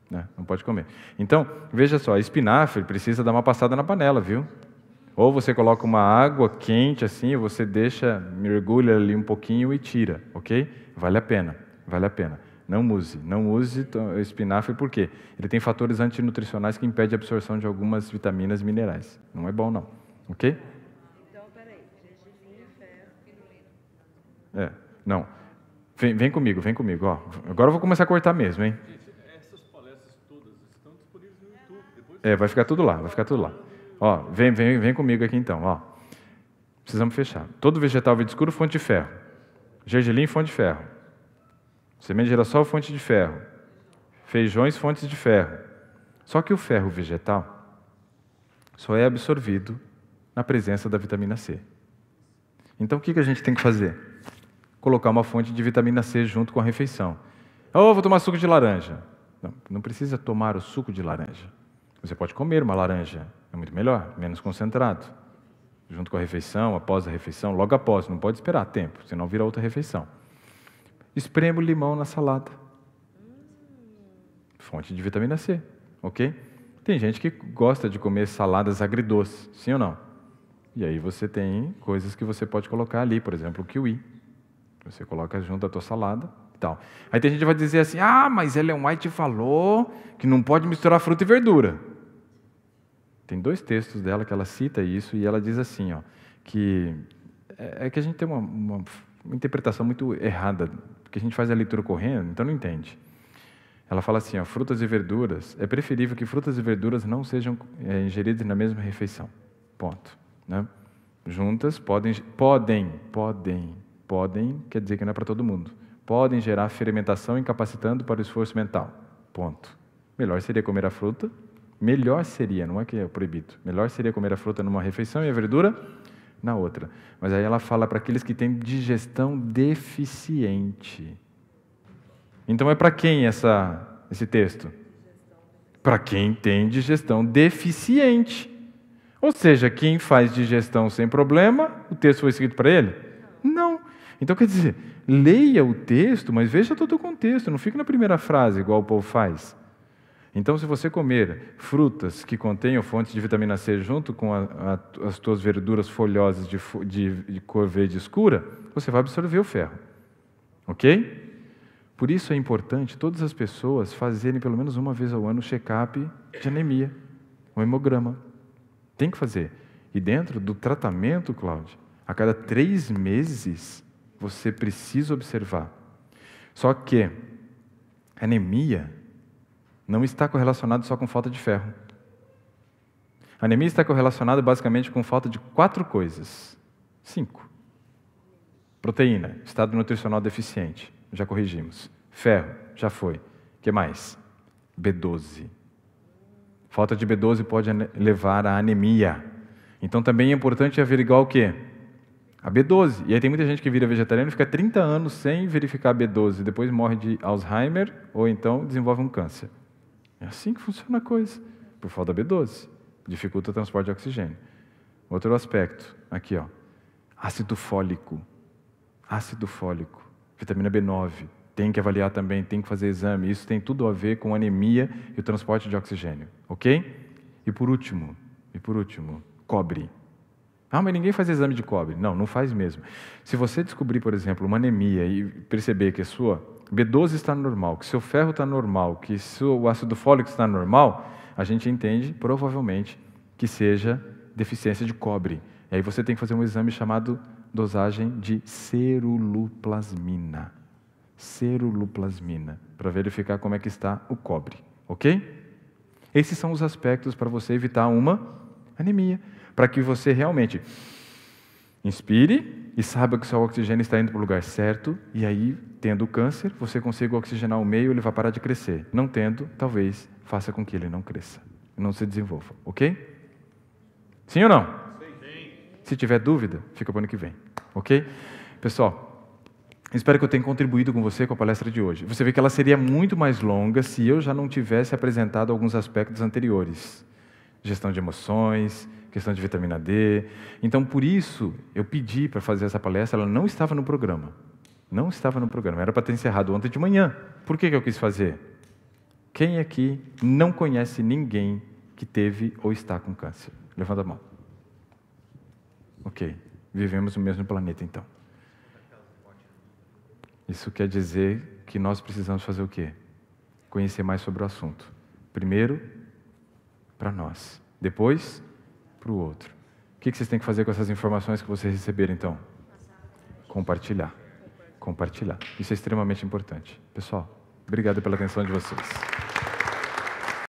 Né? Não pode comer. Então, veja só, espinafre precisa dar uma passada na panela, viu? Ou você coloca uma água quente assim, você deixa, mergulha ali um pouquinho e tira, ok? Vale a pena, vale a pena. Não use, não use espinafre por quê? Ele tem fatores antinutricionais que impedem a absorção de algumas vitaminas e minerais. Não é bom não, ok? Então, peraí, é, não. Vem, vem comigo, vem comigo, ó. Agora eu vou começar a cortar mesmo, hein? É, vai ficar tudo lá, vai ficar tudo lá. Ó, vem, vem, vem comigo aqui então, ó. Precisamos fechar. Todo vegetal verde escuro, fonte de ferro. Gergelim, fonte de ferro. Semente de girassol, fonte de ferro. Feijões, fontes de ferro. Só que o ferro vegetal só é absorvido na presença da vitamina C. Então o que a gente tem que fazer? Colocar uma fonte de vitamina C junto com a refeição. Oh, vou tomar suco de laranja. Não, não precisa tomar o suco de laranja. Você pode comer uma laranja, é muito melhor, menos concentrado. Junto com a refeição, após a refeição, logo após, não pode esperar tempo, senão vira outra refeição. Espremo limão na salada. Fonte de vitamina C, ok? Tem gente que gosta de comer saladas agridoces, sim ou não? E aí você tem coisas que você pode colocar ali, por exemplo, o kiwi. Você coloca junto à tua salada, aí tem gente que vai dizer assim: ah, mas Ellen White falou que não pode misturar fruta e verdura. Tem dois textos dela que ela cita isso e ela diz assim, ó, que é, é que a gente tem uma, uma interpretação muito errada, porque a gente faz a leitura correndo, então não entende. Ela fala assim: ó, frutas e verduras, é preferível que frutas e verduras não sejam é, ingeridas na mesma refeição. Ponto. Né? Juntas podem, podem, podem, podem, quer dizer que não é para todo mundo podem gerar fermentação incapacitando para o esforço mental. Ponto. Melhor seria comer a fruta, melhor seria, não é que é proibido, melhor seria comer a fruta numa refeição e a verdura na outra. Mas aí ela fala para aqueles que têm digestão deficiente. Então é para quem essa, esse texto? Para quem tem digestão deficiente. Ou seja, quem faz digestão sem problema, o texto foi escrito para ele? Não. Então, quer dizer, leia o texto, mas veja todo o contexto, não fique na primeira frase, igual o povo faz. Então, se você comer frutas que contenham fontes de vitamina C junto com a, a, as suas verduras folhosas de, de, de cor verde escura, você vai absorver o ferro. Ok? Por isso é importante todas as pessoas fazerem pelo menos uma vez ao ano um check-up de anemia, um hemograma. Tem que fazer. E dentro do tratamento, Cláudio, a cada três meses você precisa observar. Só que anemia não está correlacionada só com falta de ferro. A anemia está correlacionada basicamente com falta de quatro coisas. Cinco. Proteína, estado nutricional deficiente, já corrigimos. Ferro, já foi. que mais? B12. Falta de B12 pode levar à anemia. Então também é importante averiguar o quê? A B12. E aí tem muita gente que vira vegetariano e fica 30 anos sem verificar a B12, depois morre de Alzheimer ou então desenvolve um câncer. É assim que funciona a coisa, por falta da B12. Dificulta o transporte de oxigênio. Outro aspecto, aqui, ó. Ácido fólico. Ácido fólico. Vitamina B9. Tem que avaliar também, tem que fazer exame. Isso tem tudo a ver com anemia e o transporte de oxigênio, ok? E por último, e por último, cobre. Ah, mas ninguém faz exame de cobre. Não, não faz mesmo. Se você descobrir, por exemplo, uma anemia e perceber que a sua B12 está normal, que seu ferro está normal, que seu ácido fólico está normal, a gente entende, provavelmente, que seja deficiência de cobre. E aí você tem que fazer um exame chamado dosagem de ceruloplasmina. Ceruloplasmina, para verificar como é que está o cobre, ok? Esses são os aspectos para você evitar uma anemia para que você realmente inspire e saiba que seu oxigênio está indo para o lugar certo, e aí, tendo câncer, você consiga oxigenar o meio, e ele vai parar de crescer. Não tendo, talvez faça com que ele não cresça, não se desenvolva, ok? Sim ou não? Se tiver dúvida, fica para o ano que vem, ok? Pessoal, Espero que eu tenha contribuído com você com a palestra de hoje. Você vê que ela seria muito mais longa se eu já não tivesse apresentado alguns aspectos anteriores: gestão de emoções, questão de vitamina D. Então, por isso, eu pedi para fazer essa palestra, ela não estava no programa. Não estava no programa, era para ter encerrado ontem de manhã. Por que, que eu quis fazer? Quem aqui não conhece ninguém que teve ou está com câncer? Levanta a mão. Ok, vivemos no mesmo planeta então. Isso quer dizer que nós precisamos fazer o quê? Conhecer mais sobre o assunto. Primeiro, para nós. Depois, para o outro. O que vocês têm que fazer com essas informações que vocês receberam, então? Compartilhar. Compartilhar. Isso é extremamente importante. Pessoal, obrigado pela atenção de vocês.